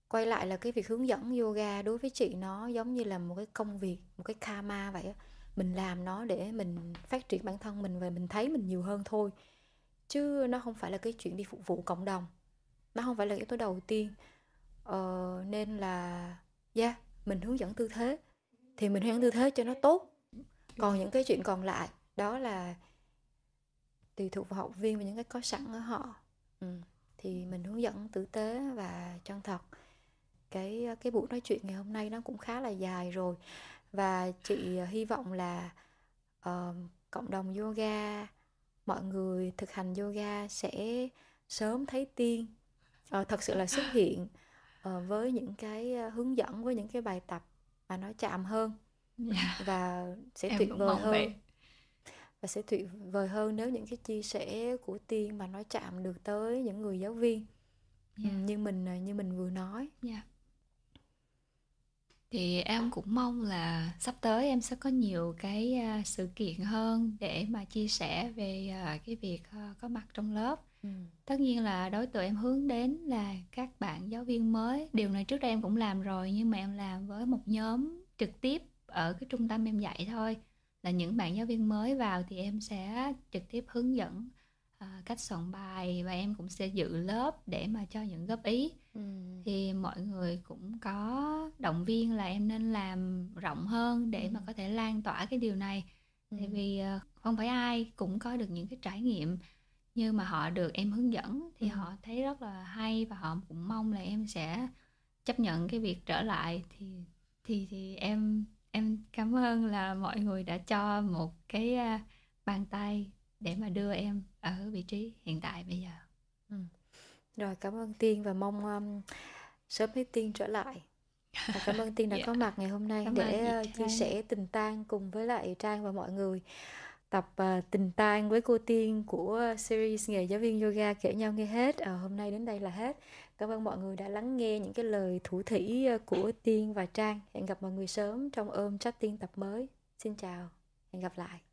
quay lại là cái việc hướng dẫn yoga đối với chị nó giống như là một cái công việc một cái karma vậy á mình làm nó để mình phát triển bản thân mình và mình thấy mình nhiều hơn thôi chứ nó không phải là cái chuyện đi phục vụ cộng đồng nó không phải là yếu tố đầu tiên ờ, nên là yeah dạ, mình hướng dẫn tư thế thì mình hướng dẫn tư thế cho nó tốt còn những cái chuyện còn lại đó là tùy thuộc vào học viên và những cái có sẵn ở họ ừ. thì mình hướng dẫn tử tế và chân thật cái cái buổi nói chuyện ngày hôm nay nó cũng khá là dài rồi và chị ờ, hy vọng là uh, cộng đồng yoga mọi người thực hành yoga sẽ sớm thấy tiên uh, thật sự là xuất hiện uh, với những cái hướng dẫn với những cái bài tập mà nó chạm hơn yeah. Dạ. và sẽ em tuyệt vời hơn vậy. và sẽ tuyệt vời hơn nếu những cái chia sẻ của tiên mà nó chạm được tới những người giáo viên yeah. Dạ. như mình như mình vừa nói yeah dạ thì em cũng mong là sắp tới em sẽ có nhiều cái à, sự kiện hơn để mà chia sẻ về à, cái việc à, có mặt trong lớp ừ. tất nhiên là đối tượng em hướng đến là các bạn giáo viên mới điều này trước đây em cũng làm rồi nhưng mà em làm với một nhóm trực tiếp ở cái trung tâm em dạy thôi là những bạn giáo viên mới vào thì em sẽ trực tiếp hướng dẫn cách soạn bài và em cũng sẽ dự lớp để mà cho những góp ý ừ. thì mọi người cũng có động viên là em nên làm rộng hơn để ừ. mà có thể lan tỏa cái điều này ừ. tại vì ờ, không phải ai cũng có được những cái trải nghiệm như mà họ được em hướng dẫn thì ừ. họ thấy rất là hay và họ cũng mong là em sẽ chấp nhận cái việc trở lại thì thì thì em em cảm ơn là mọi người đã cho một cái ờ, bàn tay để mà đưa em ở vị trí hiện tại bây giờ rồi cảm ơn tiên và mong um, sớm thấy tiên trở lại và cảm ơn tiên đã yeah. Dạ. có mặt ngày hôm nay cảm để uh, chia sẻ tình tang cùng với lại trang và mọi người tập uh, tình tang với cô tiên của series nghề giáo viên yoga kể nhau nghe hết à, hôm nay đến đây là hết cảm ơn mọi người đã lắng nghe những cái lời thủ thủy của tiên và trang hẹn gặp mọi người sớm trong ôm chat tiên tập mới xin chào hẹn gặp lại